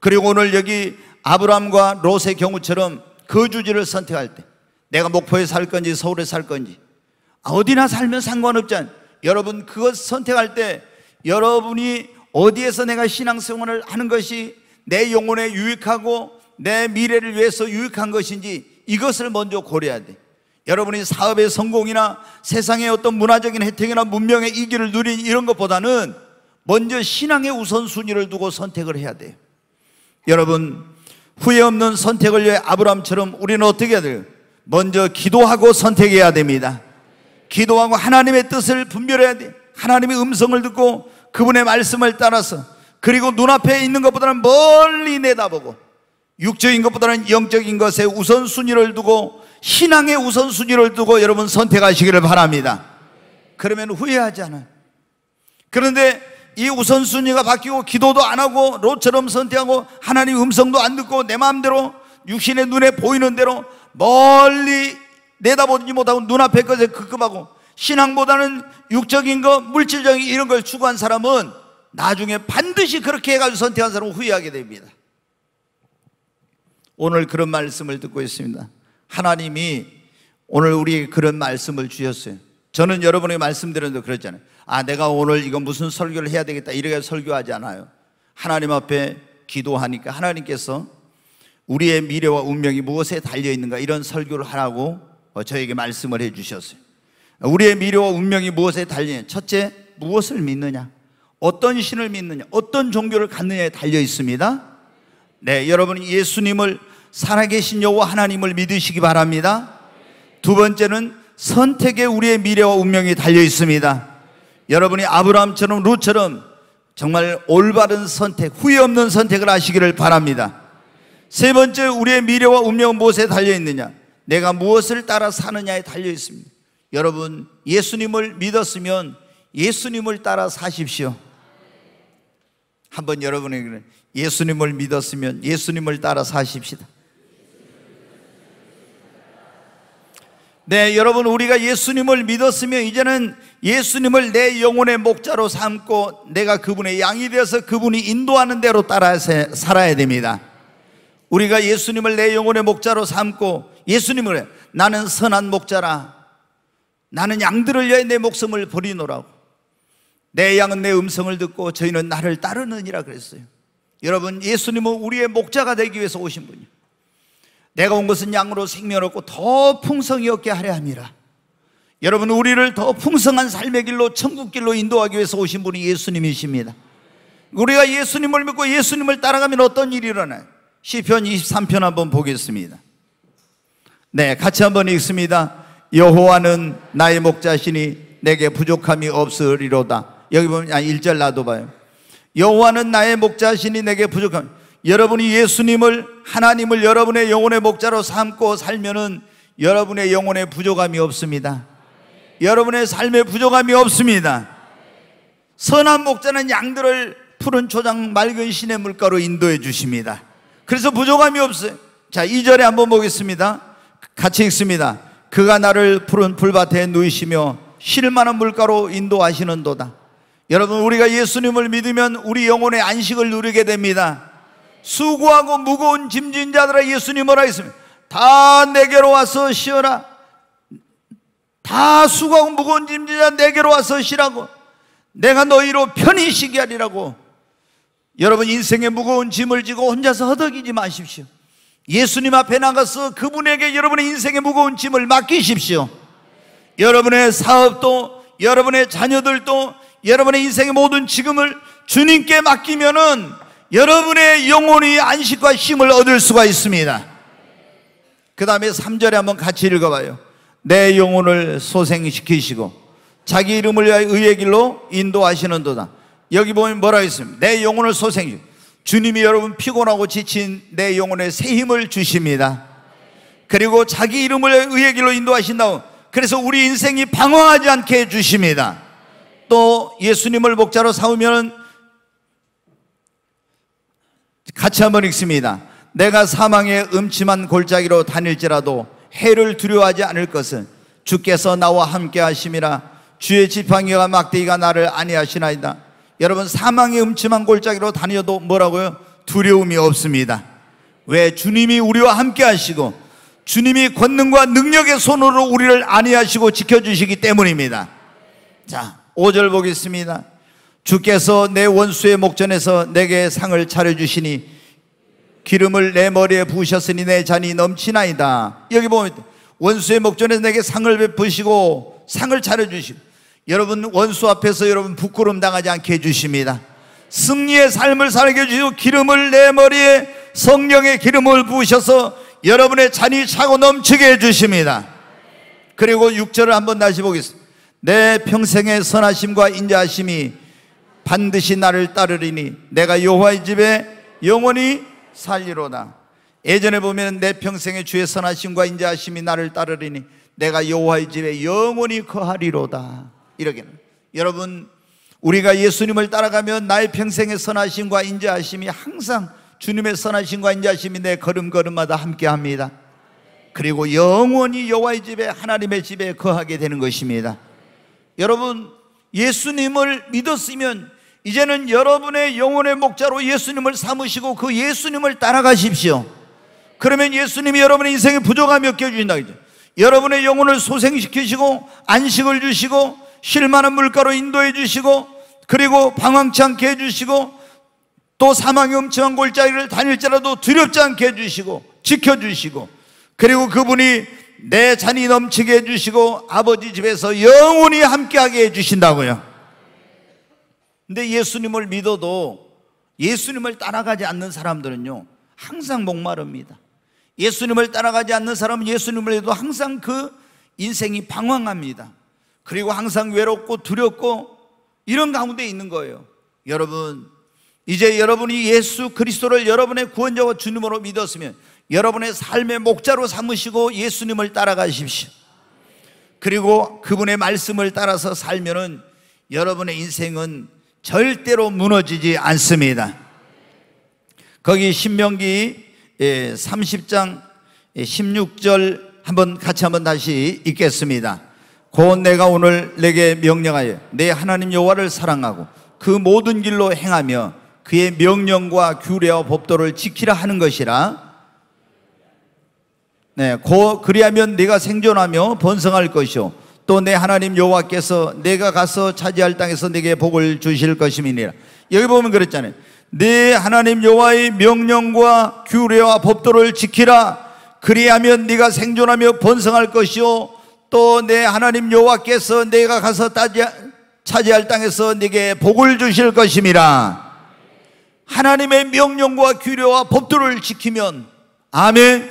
그리고 오늘 여기 아브라함과 롯의 경우처럼 거주지를 그 선택할 때 내가 목포에 살 건지 서울에 살 건지 어디나 살면 상관없지 않아. 여러분 그것 선택할 때 여러분이 어디에서 내가 신앙 생활을 하는 것이 내 영혼에 유익하고 내 미래를 위해서 유익한 것인지 이것을 먼저 고려해야 돼. 여러분이 사업의 성공이나 세상의 어떤 문화적인 혜택이나 문명의 이기를 누린 이런 것보다는 먼저 신앙의 우선순위를 두고 선택을 해야 돼요. 여러분, 후회 없는 선택을 위해 아브람처럼 우리는 어떻게 해야 돼요? 먼저 기도하고 선택해야 됩니다. 기도하고 하나님의 뜻을 분별해야 돼. 하나님의 음성을 듣고 그분의 말씀을 따라서 그리고 눈앞에 있는 것보다는 멀리 내다보고 육적인 것보다는 영적인 것에 우선순위를 두고 신앙의 우선순위를 두고 여러분 선택하시기를 바랍니다. 그러면 후회하지 않아요. 그런데 이 우선순위가 바뀌고 기도도 안 하고 로처럼 선택하고 하나님 음성도 안 듣고 내 마음대로 육신의 눈에 보이는 대로 멀리 내다보지 못하고 눈앞에 것에 급급하고 신앙보다는 육적인 것, 물질적인 이런 걸 추구한 사람은 나중에 반드시 그렇게 해가지고 선택한 사람은 후회하게 됩니다. 오늘 그런 말씀을 듣고 있습니다. 하나님이 오늘 우리 그런 말씀을 주셨어요. 저는 여러분에게 말씀드렸는데 그랬잖아요. 아, 내가 오늘 이거 무슨 설교를 해야 되겠다. 이렇게 설교하지 않아요. 하나님 앞에 기도하니까 하나님께서 우리의 미래와 운명이 무엇에 달려 있는가 이런 설교를 하라고 어, 저에게 말씀을 해주셨어요. 우리의 미래와 운명이 무엇에 달리 첫째, 무엇을 믿느냐? 어떤 신을 믿느냐? 어떤 종교를 갖느냐에 달려 있습니다. 네, 여러분 예수님을 살아계신 여호와 하나님을 믿으시기 바랍니다. 두 번째는 선택에 우리의 미래와 운명이 달려 있습니다. 여러분이 아브라함처럼 루처럼 정말 올바른 선택, 후회 없는 선택을 하시기를 바랍니다. 세 번째 우리의 미래와 운명은 무엇에 달려 있느냐? 내가 무엇을 따라 사느냐에 달려 있습니다. 여러분, 예수님을 믿었으면 예수님을 따라 사십시오. 한번 여러분에게 예수님을 믿었으면 예수님을 따라 사십시다. 네, 여러분, 우리가 예수님을 믿었으면 이제는 예수님을 내 영혼의 목자로 삼고 내가 그분의 양이 되어서 그분이 인도하는 대로 따라 살아야 됩니다. 우리가 예수님을 내 영혼의 목자로 삼고 예수님을 나는 선한 목자라 나는 양들을 위해 내 목숨을 버리노라고 내 양은 내 음성을 듣고 저희는 나를 따르느니라 그랬어요 여러분 예수님은 우리의 목자가 되기 위해서 오신 분이에요 내가 온 것은 양으로 생명을 얻고 더 풍성히 얻게 하려 함이라 여러분 우리를 더 풍성한 삶의 길로 천국 길로 인도하기 위해서 오신 분이 예수님이십니다 우리가 예수님을 믿고 예수님을 따라가면 어떤 일이 일어나요? 시편 23편 한번 보겠습니다. 네, 같이 한번 읽습니다. 여호와는 나의 목자시니 내게 부족함이 없으리로다. 여기 보면 1절 아, 나도 봐요. 여호와는 나의 목자시니 내게 부족함. 여러분이 예수님을 하나님을 여러분의 영혼의 목자로 삼고 살면은 여러분의 영혼에 부족함이 없습니다. 여러분의 삶에 부족함이 없습니다. 선한 목자는 양들을 푸른 초장 맑은 시냇물가로 인도해 주십니다. 그래서 부족함이 없어요. 자, 2절에 한번 보겠습니다. 같이 읽습니다. 그가 나를 푸른 풀밭에 누이시며 실만한 물가로 인도하시는 도다. 여러분, 우리가 예수님을 믿으면 우리 영혼의 안식을 누리게 됩니다. 수고하고 무거운 짐진 자들아 예수님 오라 했습니다. 다 내게로 와서 쉬어라. 다 수고하고 무거운 짐진 자 내게로 와서 쉬라고. 내가 너희로 편히 쉬게 하리라고. 여러분 인생의 무거운 짐을 지고 혼자서 허덕이지 마십시오. 예수님 앞에 나가서 그분에게 여러분의 인생의 무거운 짐을 맡기십시오. 여러분의 사업도 여러분의 자녀들도 여러분의 인생의 모든 지금을 주님께 맡기면은 여러분의 영혼이 안식과 힘을 얻을 수가 있습니다. 그 다음에 3절에 한번 같이 읽어봐요. 내 영혼을 소생시키시고 자기 이름을 위하여 의의 길로 인도하시는 도다. 여기 보면 뭐라 했습니다. 내 영혼을 소생주. 주님이 여러분 피곤하고 지친 내 영혼에 새 힘을 주십니다. 그리고 자기 이름을 의의 길로 인도하신다고. 그래서 우리 인생이 방황하지 않게 해주십니다. 또 예수님을 목자로 삼으면 같이 한번 읽습니다. 내가 사망의 음침한 골짜기로 다닐지라도 해를 두려워하지 않을 것은 주께서 나와 함께 하심이라 주의 지팡이와 막대기가 나를 안니하시나이다. 여러분 사망의 음침한 골짜기로 다녀도 뭐라고요? 두려움이 없습니다. 왜 주님이 우리와 함께 하시고 주님이 권능과 능력의 손으로 우리를 안위하시고 지켜주시기 때문입니다. 자, 5절 보겠습니다. 주께서 내 원수의 목전에서 내게 상을 차려주시니 기름을 내 머리에 부으셨으니 내 잔이 넘치나이다. 여기 보면 원수의 목전에서 내게 상을 베푸시고 상을 차려주시고 여러분 원수 앞에서 여러분 부끄럼 당하지 않게 해주십니다. 승리의 삶을 살게 해주시고 기름을 내 머리에 성령의 기름을 부으셔서 여러분의 잔이 차고 넘치게 해주십니다. 그리고 6절을 한번 다시 보겠습니다. 내 평생의 선하심과 인자하심이 반드시 나를 따르리니 내가 여호와의 집에 영원히 살리로다. 예전에 보면 내 평생의 주의 선하심과 인자하심이 나를 따르리니 내가 여호와의 집에 영원히 거하리로다. 이러기는 여러분 우리가 예수님을 따라가면 나의 평생의 선하심과 인자하심이 항상 주님의 선하심과 인자하심이 내 걸음걸음마다 함께합니다 그리고 영원히 여와의 집에 하나님의 집에 거하게 되는 것입니다 여러분 예수님을 믿었으면 이제는 여러분의 영혼의 목자로 예수님을 삼으시고 그 예수님을 따라가십시오 그러면 예수님이 여러분의 인생에 부족함이 없게 해주신다 여러분의 영혼을 소생시키시고 안식을 주시고 쉴만한 물가로 인도해 주시고 그리고 방황치 않게 해주시고 또 사망의 엄청한 골짜기를 다닐지라도 두렵지 않게 해주시고 지켜주시고 그리고 그분이 내 잔이 넘치게 해주시고 아버지 집에서 영원히 함께하게 해주신다고요 근데 예수님을 믿어도 예수님을 따라가지 않는 사람들은요 항상 목마릅니다 예수님을 따라가지 않는 사람은 예수님을 해도 항상 그 인생이 방황합니다 그리고 항상 외롭고 두렵고 이런 가운데 있는 거예요. 여러분, 이제 여러분이 예수 그리스도를 여러분의 구원자와 주님으로 믿었으면 여러분의 삶의 목자로 삼으시고 예수님을 따라가십시오. 그리고 그분의 말씀을 따라서 살면은 여러분의 인생은 절대로 무너지지 않습니다. 거기 신명기 30장 예, 16절 예, 한번 같이 한번 다시 읽겠습니다. 곧 내가 오늘 내게 명령하여 내 하나님 여호와를 사랑하고 그 모든 길로 행하며 그의 명령과 규례와 법도를 지키라 하는 것이라. 네, 고, 그리하면 네가 생존하며 번성할 것이요 또내 하나님 여호와께서 내가 가서 차지할 땅에서 네게 복을 주실 것임이니라. 여기 보면 그랬잖아요. 네 하나님 여호와의 명령과 규례와 법도를 지키라. 그리하면 네가 생존하며 번성할 것이요 또내 하나님 여호와께서 내가 가서 따지, 차지할 땅에서 네게 복을 주실 것임이라 하나님의 명령과 규례와 법도를 지키면 아멘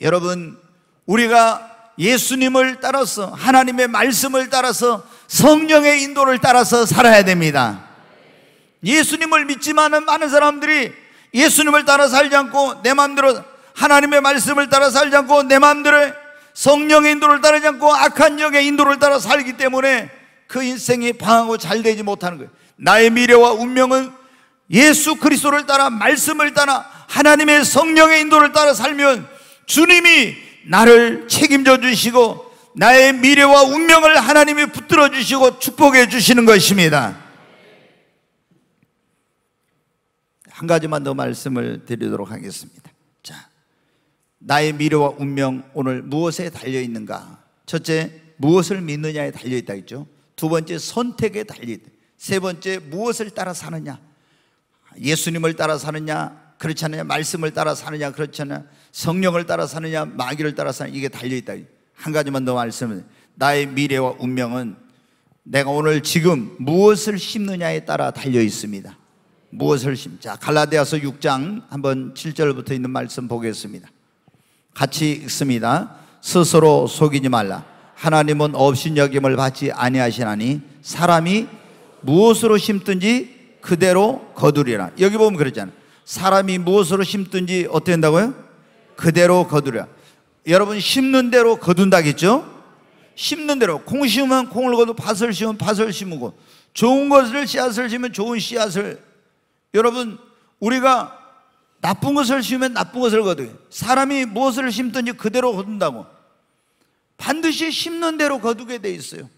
여러분 우리가 예수님을 따라서 하나님의 말씀을 따라서 성령의 인도를 따라서 살아야 됩니다 예수님을 믿지만 많은 사람들이 예수님을 따라 살지 않고 내 마음대로 하나님의 말씀을 따라 살지 않고 내 마음대로 성령의 인도를 따르지 않고 악한 영의 인도를 따라 살기 때문에 그 인생이 방하고 잘 되지 못하는 거예요. 나의 미래와 운명은 예수 그리스도를 따라 말씀을 따라 하나님의 성령의 인도를 따라 살면 주님이 나를 책임져 주시고 나의 미래와 운명을 하나님이 붙들어 주시고 축복해 주시는 것입니다. 한 가지만 더 말씀을 드리도록 하겠습니다. 나의 미래와 운명 오늘 무엇에 달려 있는가? 첫째, 무엇을 믿느냐에 달려 있다 했죠. 두 번째, 선택에 달려 있다. 세 번째, 무엇을 따라 사느냐? 예수님을 따라 사느냐? 그렇지 않느냐? 말씀을 따라 사느냐? 그렇지 않느냐? 성령을 따라 사느냐? 마귀를 따라 사느냐? 이게 달려 있다. 한 가지만 더 말씀을 나의 미래와 운명은 내가 오늘 지금 무엇을 심느냐에 따라 달려 있습니다. 무엇을 심자. 갈라디아서 6장 한번 7절부터 있는 말씀 보겠습니다. 같이 읽습니다. 스스로 속이지 말라. 하나님은 업신여김을 받지 아니하시나니 사람이 무엇으로 심든지 그대로 거두리라. 여기 보면 그러잖아요. 사람이 무엇으로 심든지 어떻게 된다고요? 그대로 거두리 여러분 심는 대로 거둔다겠죠? 심는 대로 콩 심으면 콩을 거두 밭을 심으면 밭을 심고 좋은 것을 씨앗을 심으면 좋은 씨앗을 여러분 우리가 나쁜 것을 심으면 나쁜 것을 거두게. 사람이 무엇을 심든지 그대로 거둔다고. 반드시 심는 대로 거두게 돼 있어요.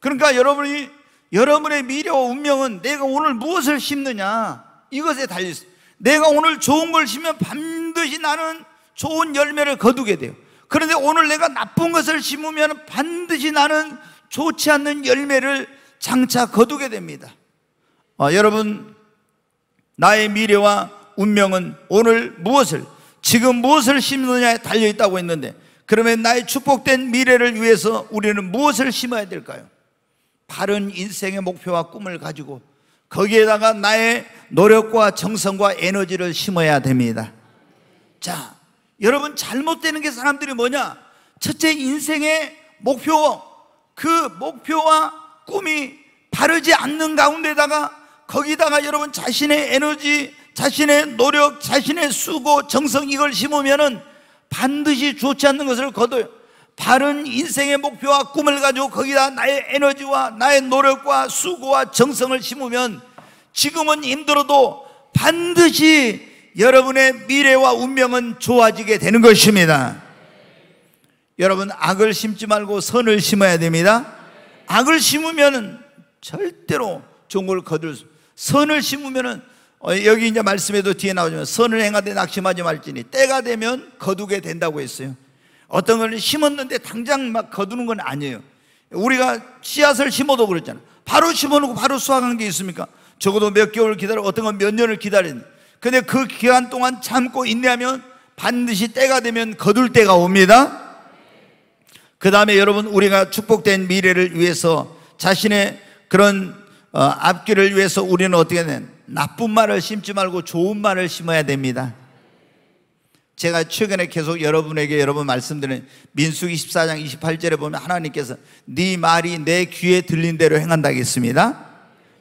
그러니까 여러분이 여러분의 미래와 운명은 내가 오늘 무엇을 심느냐 이것에 달려 있어요. 내가 오늘 좋은 걸 심으면 반드시 나는 좋은 열매를 거두게 돼요. 그런데 오늘 내가 나쁜 것을 심으면 반드시 나는 좋지 않는 열매를 장차 거두게 됩니다. 아, 여러분 나의 미래와 운명은 오늘 무엇을 지금 무엇을 심느냐에 달려 있다고 했는데 그러면 나의 축복된 미래를 위해서 우리는 무엇을 심어야 될까요? 바른 인생의 목표와 꿈을 가지고 거기에다가 나의 노력과 정성과 에너지를 심어야 됩니다. 자, 여러분 잘못되는 게 사람들이 뭐냐? 첫째 인생의 목표, 그 목표와 꿈이 바르지 않는 가운데다가 거기다가 여러분 자신의 에너지, 자신의 노력, 자신의 수고, 정성 이걸 심으면은 반드시 좋지 않는 것을 거둬요. 바른 인생의 목표와 꿈을 가지고 거기다 나의 에너지와 나의 노력과 수고와 정성을 심으면 지금은 힘들어도 반드시 여러분의 미래와 운명은 좋아지게 되는 것입니다. 여러분 악을 심지 말고 선을 심어야 됩니다. 악을 심으면 절대로 좋은 걸 거둘 수 선을 심으면 어, 여기 이제 말씀에도 뒤에 나오지만 선을 행하되 낙심하지 말지니 때가 되면 거두게 된다고 했어요. 어떤 걸 심었는데 당장 막 거두는 건 아니에요. 우리가 씨앗을 심어도 그렇잖아요. 바로 심어놓고 바로 수확한 게 있습니까? 적어도 몇 개월 기다려, 어떤 건 몇 년을 기다리는. 근데 그 기간 동안 참고 인내하면 반드시 때가 되면 거둘 때가 옵니다. 그 다음에 여러분, 우리가 축복된 미래를 위해서 자신의 그런 어, 앞길을 위해서 우리는 어떻게 되된 나쁜 말을 심지 말고 좋은 말을 심어야 됩니다. 제가 최근에 계속 여러분에게 여러분 말씀드린 민수기 14장 28절에 보면 하나님께서 네 말이 내 귀에 들린 대로 행한다 했습니다.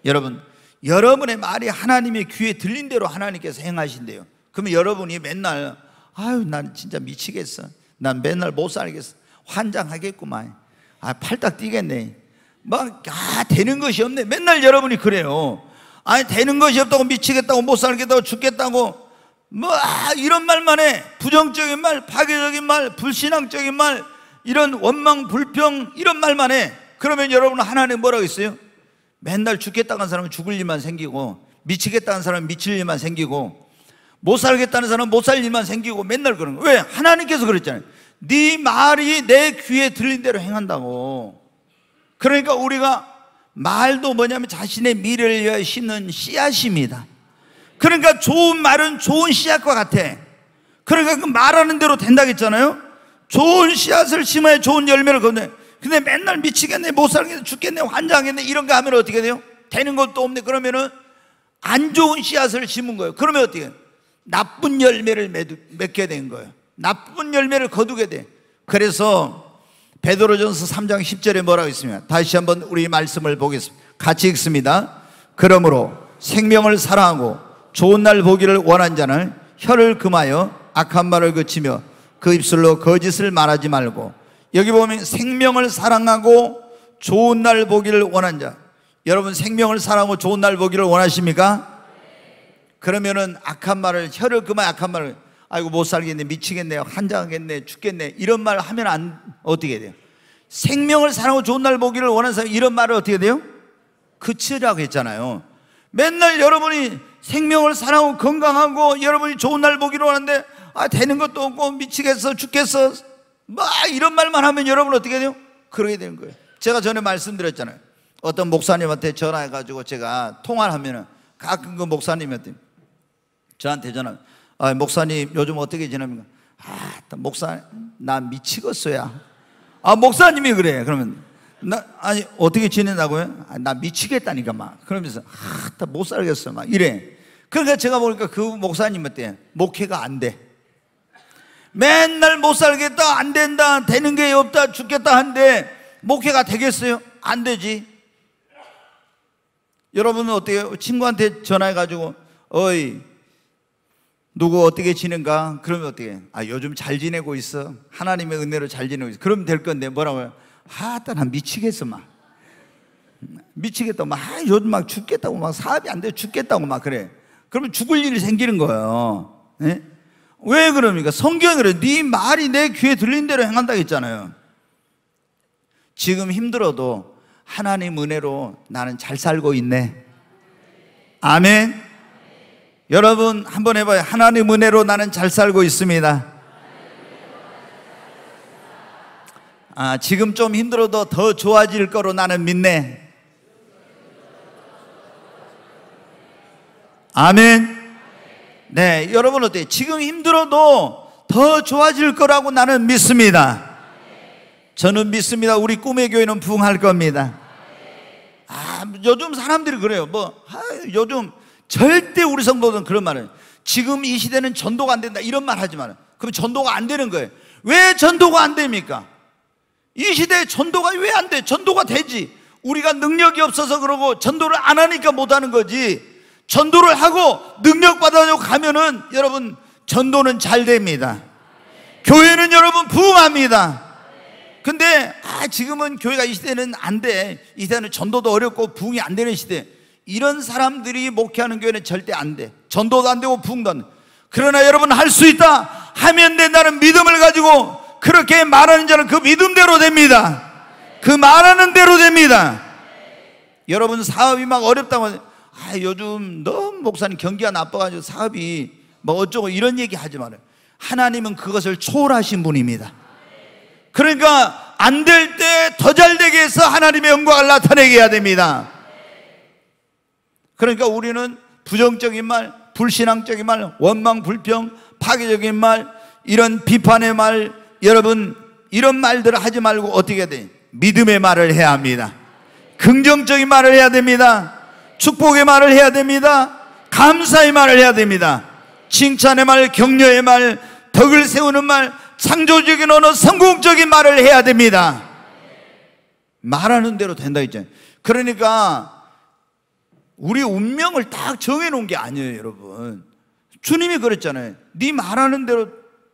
여러분, 여러분의 말이 하나님의 귀에 들린 대로 하나님께서 행하신대요. 그러면 여러분이 맨날 아유, 난 진짜 미치겠어. 난 맨날 못 살겠어. 환장하겠구만. 아, 팔딱 뛰겠네. 막, 아, 되는 것이 없네. 맨날 여러분이 그래요. 아니 되는 것이 없다고 미치겠다고 못 살겠다고 죽겠다고 뭐 아, 이런 말만 해 부정적인 말 파괴적인 말 불신앙적인 말 이런 원망 불평 이런 말만 해 그러면 여러분 하나님 뭐라고 했어요? 맨날 죽겠다고 한 사람은 죽을 일만 생기고 미치겠다는 사람은 미칠 일만 생기고 못 살겠다는 사람은 못 살 일만 생기고 맨날 그런 거왜 하나님께서 그랬잖아요 네 말이 내 귀에 들린 대로 행한다고 그러니까 우리가 말도 뭐냐면 자신의 미래를 위하여 심는 씨앗입니다. 그러니까 좋은 말은 좋은 씨앗과 같아. 그러니까 그 말하는 대로 된다 했잖아요. 좋은 씨앗을 심어야 좋은 열매를 거네. 근데 맨날 미치겠네, 못 살겠네, 죽겠네, 환장했네 이런 거 하면 어떻게 돼요? 되는 것도 없네. 그러면은 안 좋은 씨앗을 심은 거예요. 그러면 어떻게? 나쁜 열매를 맺게 된 거예요. 나쁜 열매를 거두게 돼. 그래서 베드로전서 3장 10절에 뭐라고 있습니까? 다시 한번 우리 말씀을 보겠습니다. 같이 읽습니다. 그러므로 생명을 사랑하고 좋은 날 보기를 원한 자는 혀를 금하여 악한 말을 그치며 그 입술로 거짓을 말하지 말고 여기 보면 생명을 사랑하고 좋은 날 보기를 원한 자 여러분 생명을 사랑하고 좋은 날 보기를 원하십니까? 그러면은 악한 말을 혀를 금하여 악한 말을 아이고 못 살겠네 미치겠네 환장하겠네 죽겠네 이런 말 하면 안 어떻게 돼요? 생명을 사랑하고 좋은 날 보기를 원하는 사람 이런 말을 어떻게 돼요? 그치라고 했잖아요 맨날 여러분이 생명을 사랑하고 건강하고 여러분이 좋은 날 보기를 원하는데 아 되는 것도 없고 미치겠어 죽겠어 막 이런 말만 하면 여러분 어떻게 돼요? 그러게 되는 거예요 제가 전에 말씀드렸잖아요 어떤 목사님한테 전화해가지고 제가 통화를 하면은 가끔 그 목사님한테 저한테 전화 아, 목사님 요즘 어떻게 지냅니까? 아, 목사 나 미치겠어야. 아, 목사님이 그래. 그러면 나 아니 어떻게 지낸다고요? 아, 나 미치겠다니까 막 그러면서 아, 못 살겠어 막 이래. 그러니까 제가 보니까 그 목사님 어때? 목회가 안 돼. 맨날 못 살겠다, 안 된다, 되는 게 없다, 죽겠다 한데 목회가 되겠어요? 안 되지. 여러분은 어때요? 친구한테 전화해가지고 어이 누구 어떻게 지낸가? 그러면 어떻게? 아, 요즘 잘 지내고 있어. 하나님의 은혜로 잘 지내고 있어. 그럼 될 건데 뭐라고 요 하따, 아, 나 미치겠어, 막. 미치겠다. 막, 아, 요즘 막 죽겠다고 막 사업이 안 돼. 죽겠다고 막 그래. 그러면 죽을 일이 생기는 거예요. 네? 왜 그럽니까? 성경이 그네 말이 내 귀에 들린 대로 행한다 했잖아요. 지금 힘들어도 하나님 은혜로 나는 잘 살고 있네. 아멘. 여러분 한번 해봐요. 하나님 은혜로 나는 잘 살고 있습니다. 아, 지금 좀 힘들어도 더 좋아질 거로 나는 믿네. 아멘. 네, 여러분 어때요? 지금 힘들어도 더 좋아질 거라고 나는 믿습니다. 저는 믿습니다. 우리 꿈의 교회는 부흥할 겁니다. 아, 요즘 사람들이 그래요. 뭐, 아, 요즘 절대 우리 성도들은 그런 말은 지금 이 시대는 전도가 안 된다 이런 말 하지만 그럼 전도가 안 되는 거예요. 왜 전도가 안 됩니까? 이 시대에 전도가 왜 안 돼? 전도가 되지. 우리가 능력이 없어서 그러고 전도를 안 하니까 못 하는 거지. 전도를 하고 능력 받아서 가면은 여러분 전도는 잘 됩니다. 교회는 여러분 부흥합니다. 근데 아 지금은 교회가 이 시대는 안 돼. 이 시대는 전도도 어렵고 부흥이 안 되는 시대. 이런 사람들이 목회하는 교회는 절대 안 돼. 전도도 안 되고 부흥도 안 돼. 그러나 여러분 할 수 있다. 하면 된다는 믿음을 가지고 그렇게 말하는 자는 그 믿음대로 됩니다. 그 말하는 대로 됩니다. 여러분 사업이 막 어렵다고 아 요즘 너무 목사님 경기가 나빠가지고 사업이 뭐 어쩌고 이런 얘기 하지 말아요. 하나님은 그것을 초월하신 분입니다. 그러니까 안 될 때 더 잘 되게 해서 하나님의 영광을 나타내게 해야 됩니다. 그러니까 우리는 부정적인 말, 불신앙적인 말, 원망, 불평, 파괴적인 말, 이런 비판의 말, 여러분, 이런 말들을 하지 말고 어떻게 해야 돼? 믿음의 말을 해야 합니다. 긍정적인 말을 해야 됩니다. 축복의 말을 해야 됩니다. 감사의 말을 해야 됩니다. 칭찬의 말, 격려의 말, 덕을 세우는 말, 창조적인 언어, 성공적인 말을 해야 됩니다. 말하는 대로 된다 했잖아요. 그러니까 우리 운명을 딱 정해놓은 게 아니에요 여러분 주님이 그랬잖아요 네 말하는 대로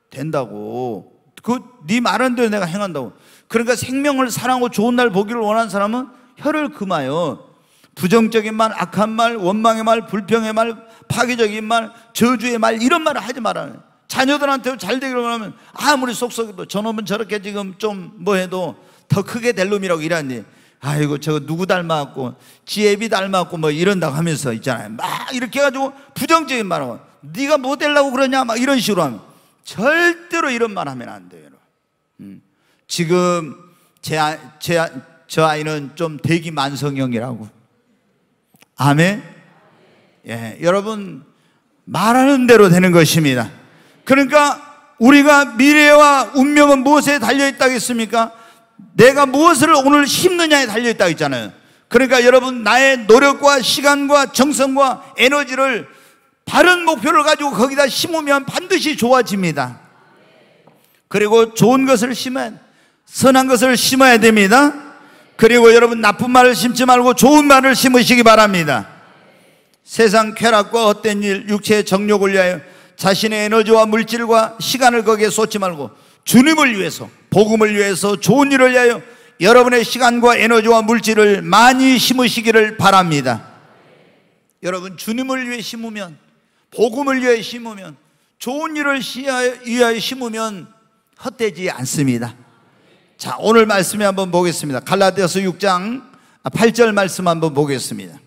된다고 그네 말하는 대로 내가 행한다고 그러니까 생명을 사랑하고 좋은 날 보기를 원하는 사람은 혀를 금하여 부정적인 말, 악한 말, 원망의 말, 불평의 말, 파괴적인 말, 저주의 말 이런 말을 하지 말아요 자녀들한테 잘되기로하면 아무리 속속여도 저놈은 저렇게 지금 좀 뭐 해도 더 크게 될 놈이라고 일하니 아이고 저거 누구 닮았고 지혜비 닮았고 뭐 이런다고 하면서 있잖아요 막 이렇게 해가지고 부정적인 말하고 네가 뭐 되려고 그러냐 막 이런 식으로 하면 절대로 이런 말 하면 안 돼요 음. 지금 제, 아, 제, 아, 저 아이는 좀 대기 만성형이라고 아멘? 예, 여러분 말하는 대로 되는 것입니다 그러니까 우리가 미래와 운명은 무엇에 달려있다겠습니까? 내가 무엇을 오늘 심느냐에 달려있다 고 했잖아요. 그러니까 여러분 나의 노력과 시간과 정성과 에너지를 바른 목표를 가지고 거기다 심으면 반드시 좋아집니다. 그리고 좋은 것을 심은 선한 것을 심어야 됩니다. 그리고 여러분 나쁜 말을 심지 말고 좋은 말을 심으시기 바랍니다. 세상 쾌락과 헛된 일, 육체의 정욕을 위하여 자신의 에너지와 물질과 시간을 거기에 쏟지 말고 주님을 위해서 복음을 위해서 좋은 일을 위하여 여러분의 시간과 에너지와 물질을 많이 심으시기를 바랍니다. 여러분 주님을 위해 심으면 복음을 위해 심으면 좋은 일을 위하여 심으면 헛되지 않습니다. 자, 오늘 말씀에 한번 보겠습니다. 갈라디아서 6장 8절 말씀 한번 보겠습니다.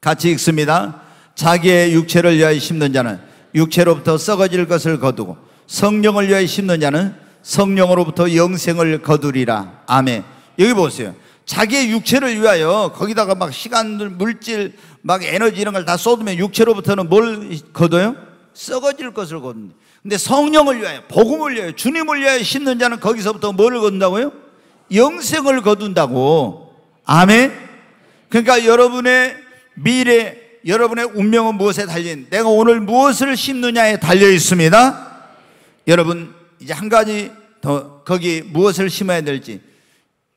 같이 읽습니다. 자기의 육체를 위하여 심는 자는 육체로부터 썩어질 것을 거두고 성령을 위하여 심는 자는 성령으로부터 영생을 거두리라. 아멘. 여기 보세요. 자기의 육체를 위하여 거기다가 막 시간, 물질, 막 에너지 이런 걸 다 쏟으면 육체로부터는 뭘 거둬요? 썩어질 것을 거둔다. 근데 성령을 위하여, 복음을 위하여, 주님을 위하여 심는 자는 거기서부터 뭘 거둔다고요? 영생을 거둔다고. 아멘. 그러니까 여러분의 미래, 여러분의 운명은 무엇에 달린? 내가 오늘 무엇을 심느냐에 달려 있습니다. 여러분 이제 한 가지 더 거기 무엇을 심어야 될지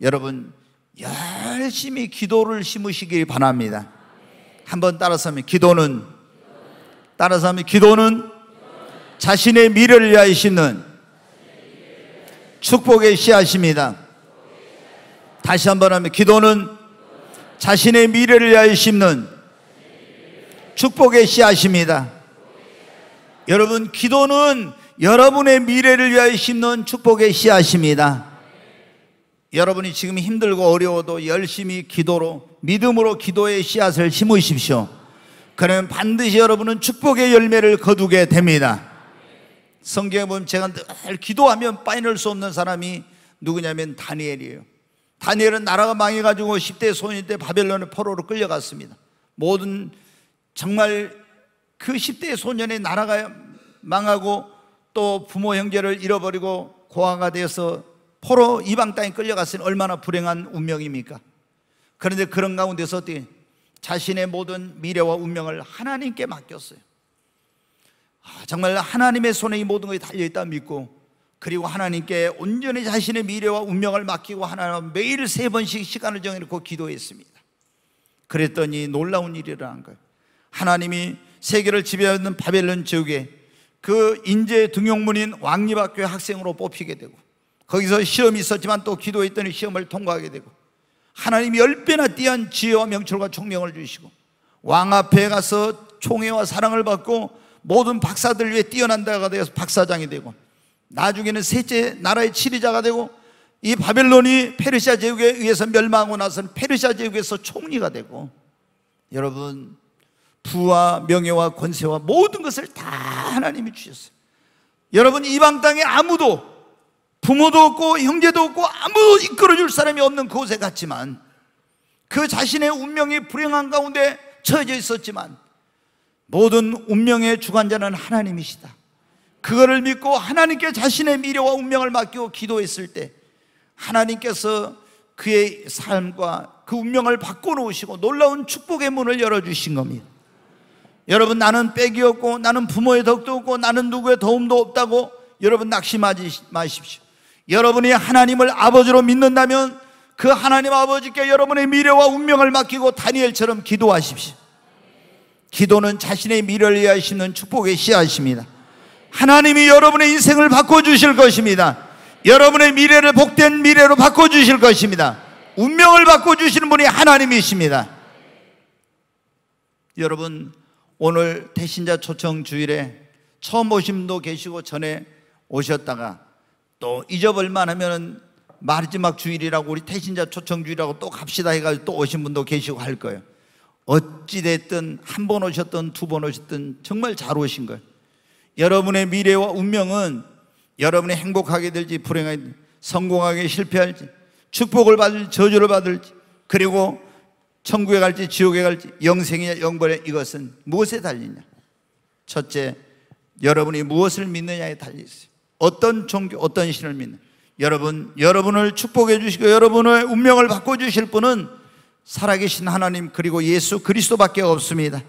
여러분 열심히 기도를 심으시길 바랍니다. 한번 따라서 하면 기도는 따라서 하면 기도는 자신의 미래를 위하여 심는 축복의 씨앗입니다. 다시 한번 하면 기도는 자신의 미래를 위하여 심는 축복의 씨앗입니다. 여러분 기도는 여러분의 미래를 위하여 심는 축복의 씨앗입니다. 여러분이 지금 힘들고 어려워도 열심히 기도로 믿음으로 기도의 씨앗을 심으십시오. 그러면 반드시 여러분은 축복의 열매를 거두게 됩니다. 성경에 보면 제가 늘 기도하면 빠이널 수 없는 사람이 누구냐면 다니엘이에요. 다니엘은 나라가 망해가지고 10대 소년 때 바벨론의 포로로 끌려갔습니다. 모든 정말 그 10대 소년의 나라가 망하고 또 부모 형제를 잃어버리고 고아가 되어서 포로 이방 땅에 끌려갔으니 얼마나 불행한 운명입니까? 그런데 그런 가운데서 어떻게 자신의 모든 미래와 운명을 하나님께 맡겼어요. 아, 정말 하나님의 손에 이 모든 것이 달려있다 믿고 그리고 하나님께 온전히 자신의 미래와 운명을 맡기고 하나님 매일 세 번씩 시간을 정해놓고 기도했습니다. 그랬더니 놀라운 일이 일어 거예요. 하나님이 세계를 지배하는 바벨론 지역에 그 인재 등용문인 왕립학교의 학생으로 뽑히게 되고 거기서 시험이 있었지만 또 기도했더니 시험을 통과하게 되고 하나님이 열 배나 뛰어난 지혜와 명철과 총명을 주시고 왕 앞에 가서 총애와 사랑을 받고 모든 박사들 위해 뛰어난 자가 되어서 박사장이 되고 나중에는 셋째 나라의 치리자가 되고 이 바벨론이 페르시아 제국에 의해서 멸망하고 나서는 페르시아 제국에서 총리가 되고 여러분 부와 명예와 권세와 모든 것을 다 하나님이 주셨어요. 여러분 이방 땅에 아무도 부모도 없고 형제도 없고 아무 이끌어줄 사람이 없는 곳에 갔지만 그 자신의 운명이 불행한 가운데 처해져 있었지만 모든 운명의 주관자는 하나님이시다. 그거를 믿고 하나님께 자신의 미래와 운명을 맡기고 기도했을 때 하나님께서 그의 삶과 그 운명을 바꿔놓으시고 놀라운 축복의 문을 열어주신 겁니다. 여러분 나는 빽이 없고 나는 부모의 덕도 없고 나는 누구의 도움도 없다고 여러분 낙심하지 마십시오. 여러분이 하나님을 아버지로 믿는다면 그 하나님 아버지께 여러분의 미래와 운명을 맡기고 다니엘처럼 기도하십시오. 기도는 자신의 미래를 위하여 는 축복의 씨앗입니다. 하나님이 여러분의 인생을 바꿔주실 것입니다. 여러분의 미래를 복된 미래로 바꿔주실 것입니다. 운명을 바꿔주시는 분이 하나님이십니다. 여러분, 오늘 태신자 초청 주일에 처음 오신분도 계시고 전에 오셨다가 또잊어볼만 하면은 마지막 주일이라고 우리 태신자 초청 주일이라고 또 갑시다 해가지고 또 오신 분도 계시고 할 거예요. 어찌됐든 한 번 오셨든 두 번 오셨든 정말 잘 오신 거예요. 여러분의 미래와 운명은 여러분이 행복하게 될지 불행하게 될지 성공하게 실패할지 축복을 받을지 저주를 받을지 그리고 천국에 갈지 지옥에 갈지 영생이냐 영벌이냐 이것은 무엇에 달리냐? 첫째, 여러분이 무엇을 믿느냐에 달려 있어요. 어떤 종교, 어떤 신을 믿는. 여러분, 여러분을 축복해 주시고 여러분의 운명을 바꿔 주실 분은 살아계신 하나님 그리고 예수 그리스도밖에 없습니다.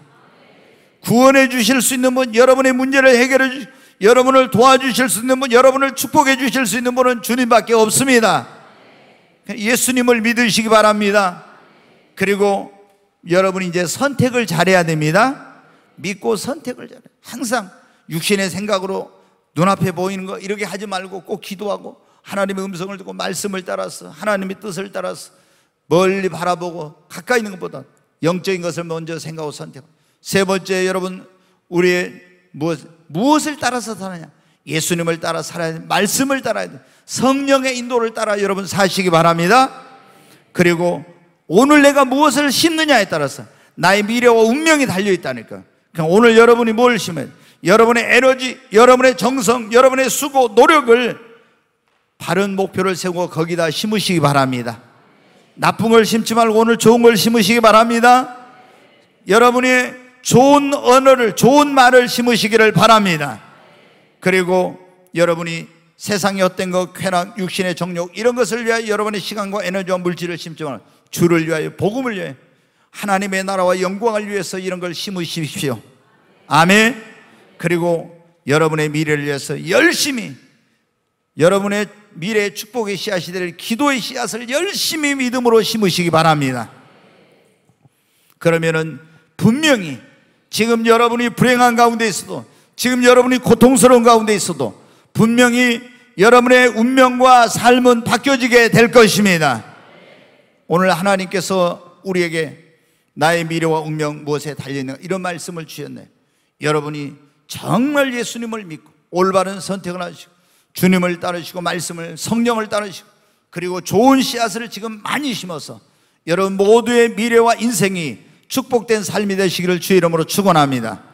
구원해 주실 수 있는 분, 여러분의 문제를 해결해 주, 여러분을 도와주실 수 있는 분, 여러분을 축복해 주실 수 있는 분은 주님밖에 없습니다. 예수님을 믿으시기 바랍니다. 그리고 여러분이 이제 선택을 잘해야 됩니다. 믿고 선택을 잘해. 항상 육신의 생각으로 눈앞에 보이는 거 이렇게 하지 말고 꼭 기도하고 하나님의 음성을 듣고 말씀을 따라서 하나님의 뜻을 따라서 멀리 바라보고 가까이 있는 것보다 영적인 것을 먼저 생각하고 선택. 세 번째 여러분 우리의 무엇 무엇을 따라서 사느냐? 예수님을 따라 살아야 돼. 말씀을 따라야 돼. 성령의 인도를 따라 여러분 사시기 바랍니다. 그리고 오늘 내가 무엇을 심느냐에 따라서 나의 미래와 운명이 달려 있다니까. 그냥 그러니까 오늘 여러분이 뭘 심어요? 여러분의 에너지, 여러분의 정성, 여러분의 수고, 노력을 바른 목표를 세우고 거기다 심으시기 바랍니다. 나쁜 걸 심지 말고 오늘 좋은 걸 심으시기 바랍니다. 여러분이 좋은 언어를, 좋은 말을 심으시기를 바랍니다. 그리고 여러분이 세상이 어떤 것, 쾌락, 육신의 정욕, 이런 것을 위하 여러분의 시간과 에너지와 물질을 심지 말고 주를 위하여 복음을 위해 하나님의 나라와 영광을 위해서 이런 걸 심으십시오. 아멘. 그리고 여러분의 미래를 위해서 열심히 여러분의 미래의 축복의 씨앗이 될 기도의 씨앗을 열심히 믿음으로 심으시기 바랍니다. 그러면은 분명히 지금 여러분이 불행한 가운데 있어도 지금 여러분이 고통스러운 가운데 있어도 분명히 여러분의 운명과 삶은 바뀌어지게 될 것입니다. 오늘 하나님께서 우리에게 나의 미래와 운명 무엇에 달려있는 이런 말씀을 주셨네 여러분이 정말 예수님을 믿고 올바른 선택을 하시고 주님을 따르시고 말씀을 성령을 따르시고 그리고 좋은 씨앗을 지금 많이 심어서 여러분 모두의 미래와 인생이 축복된 삶이 되시기를 주의 이름으로 축원합니다.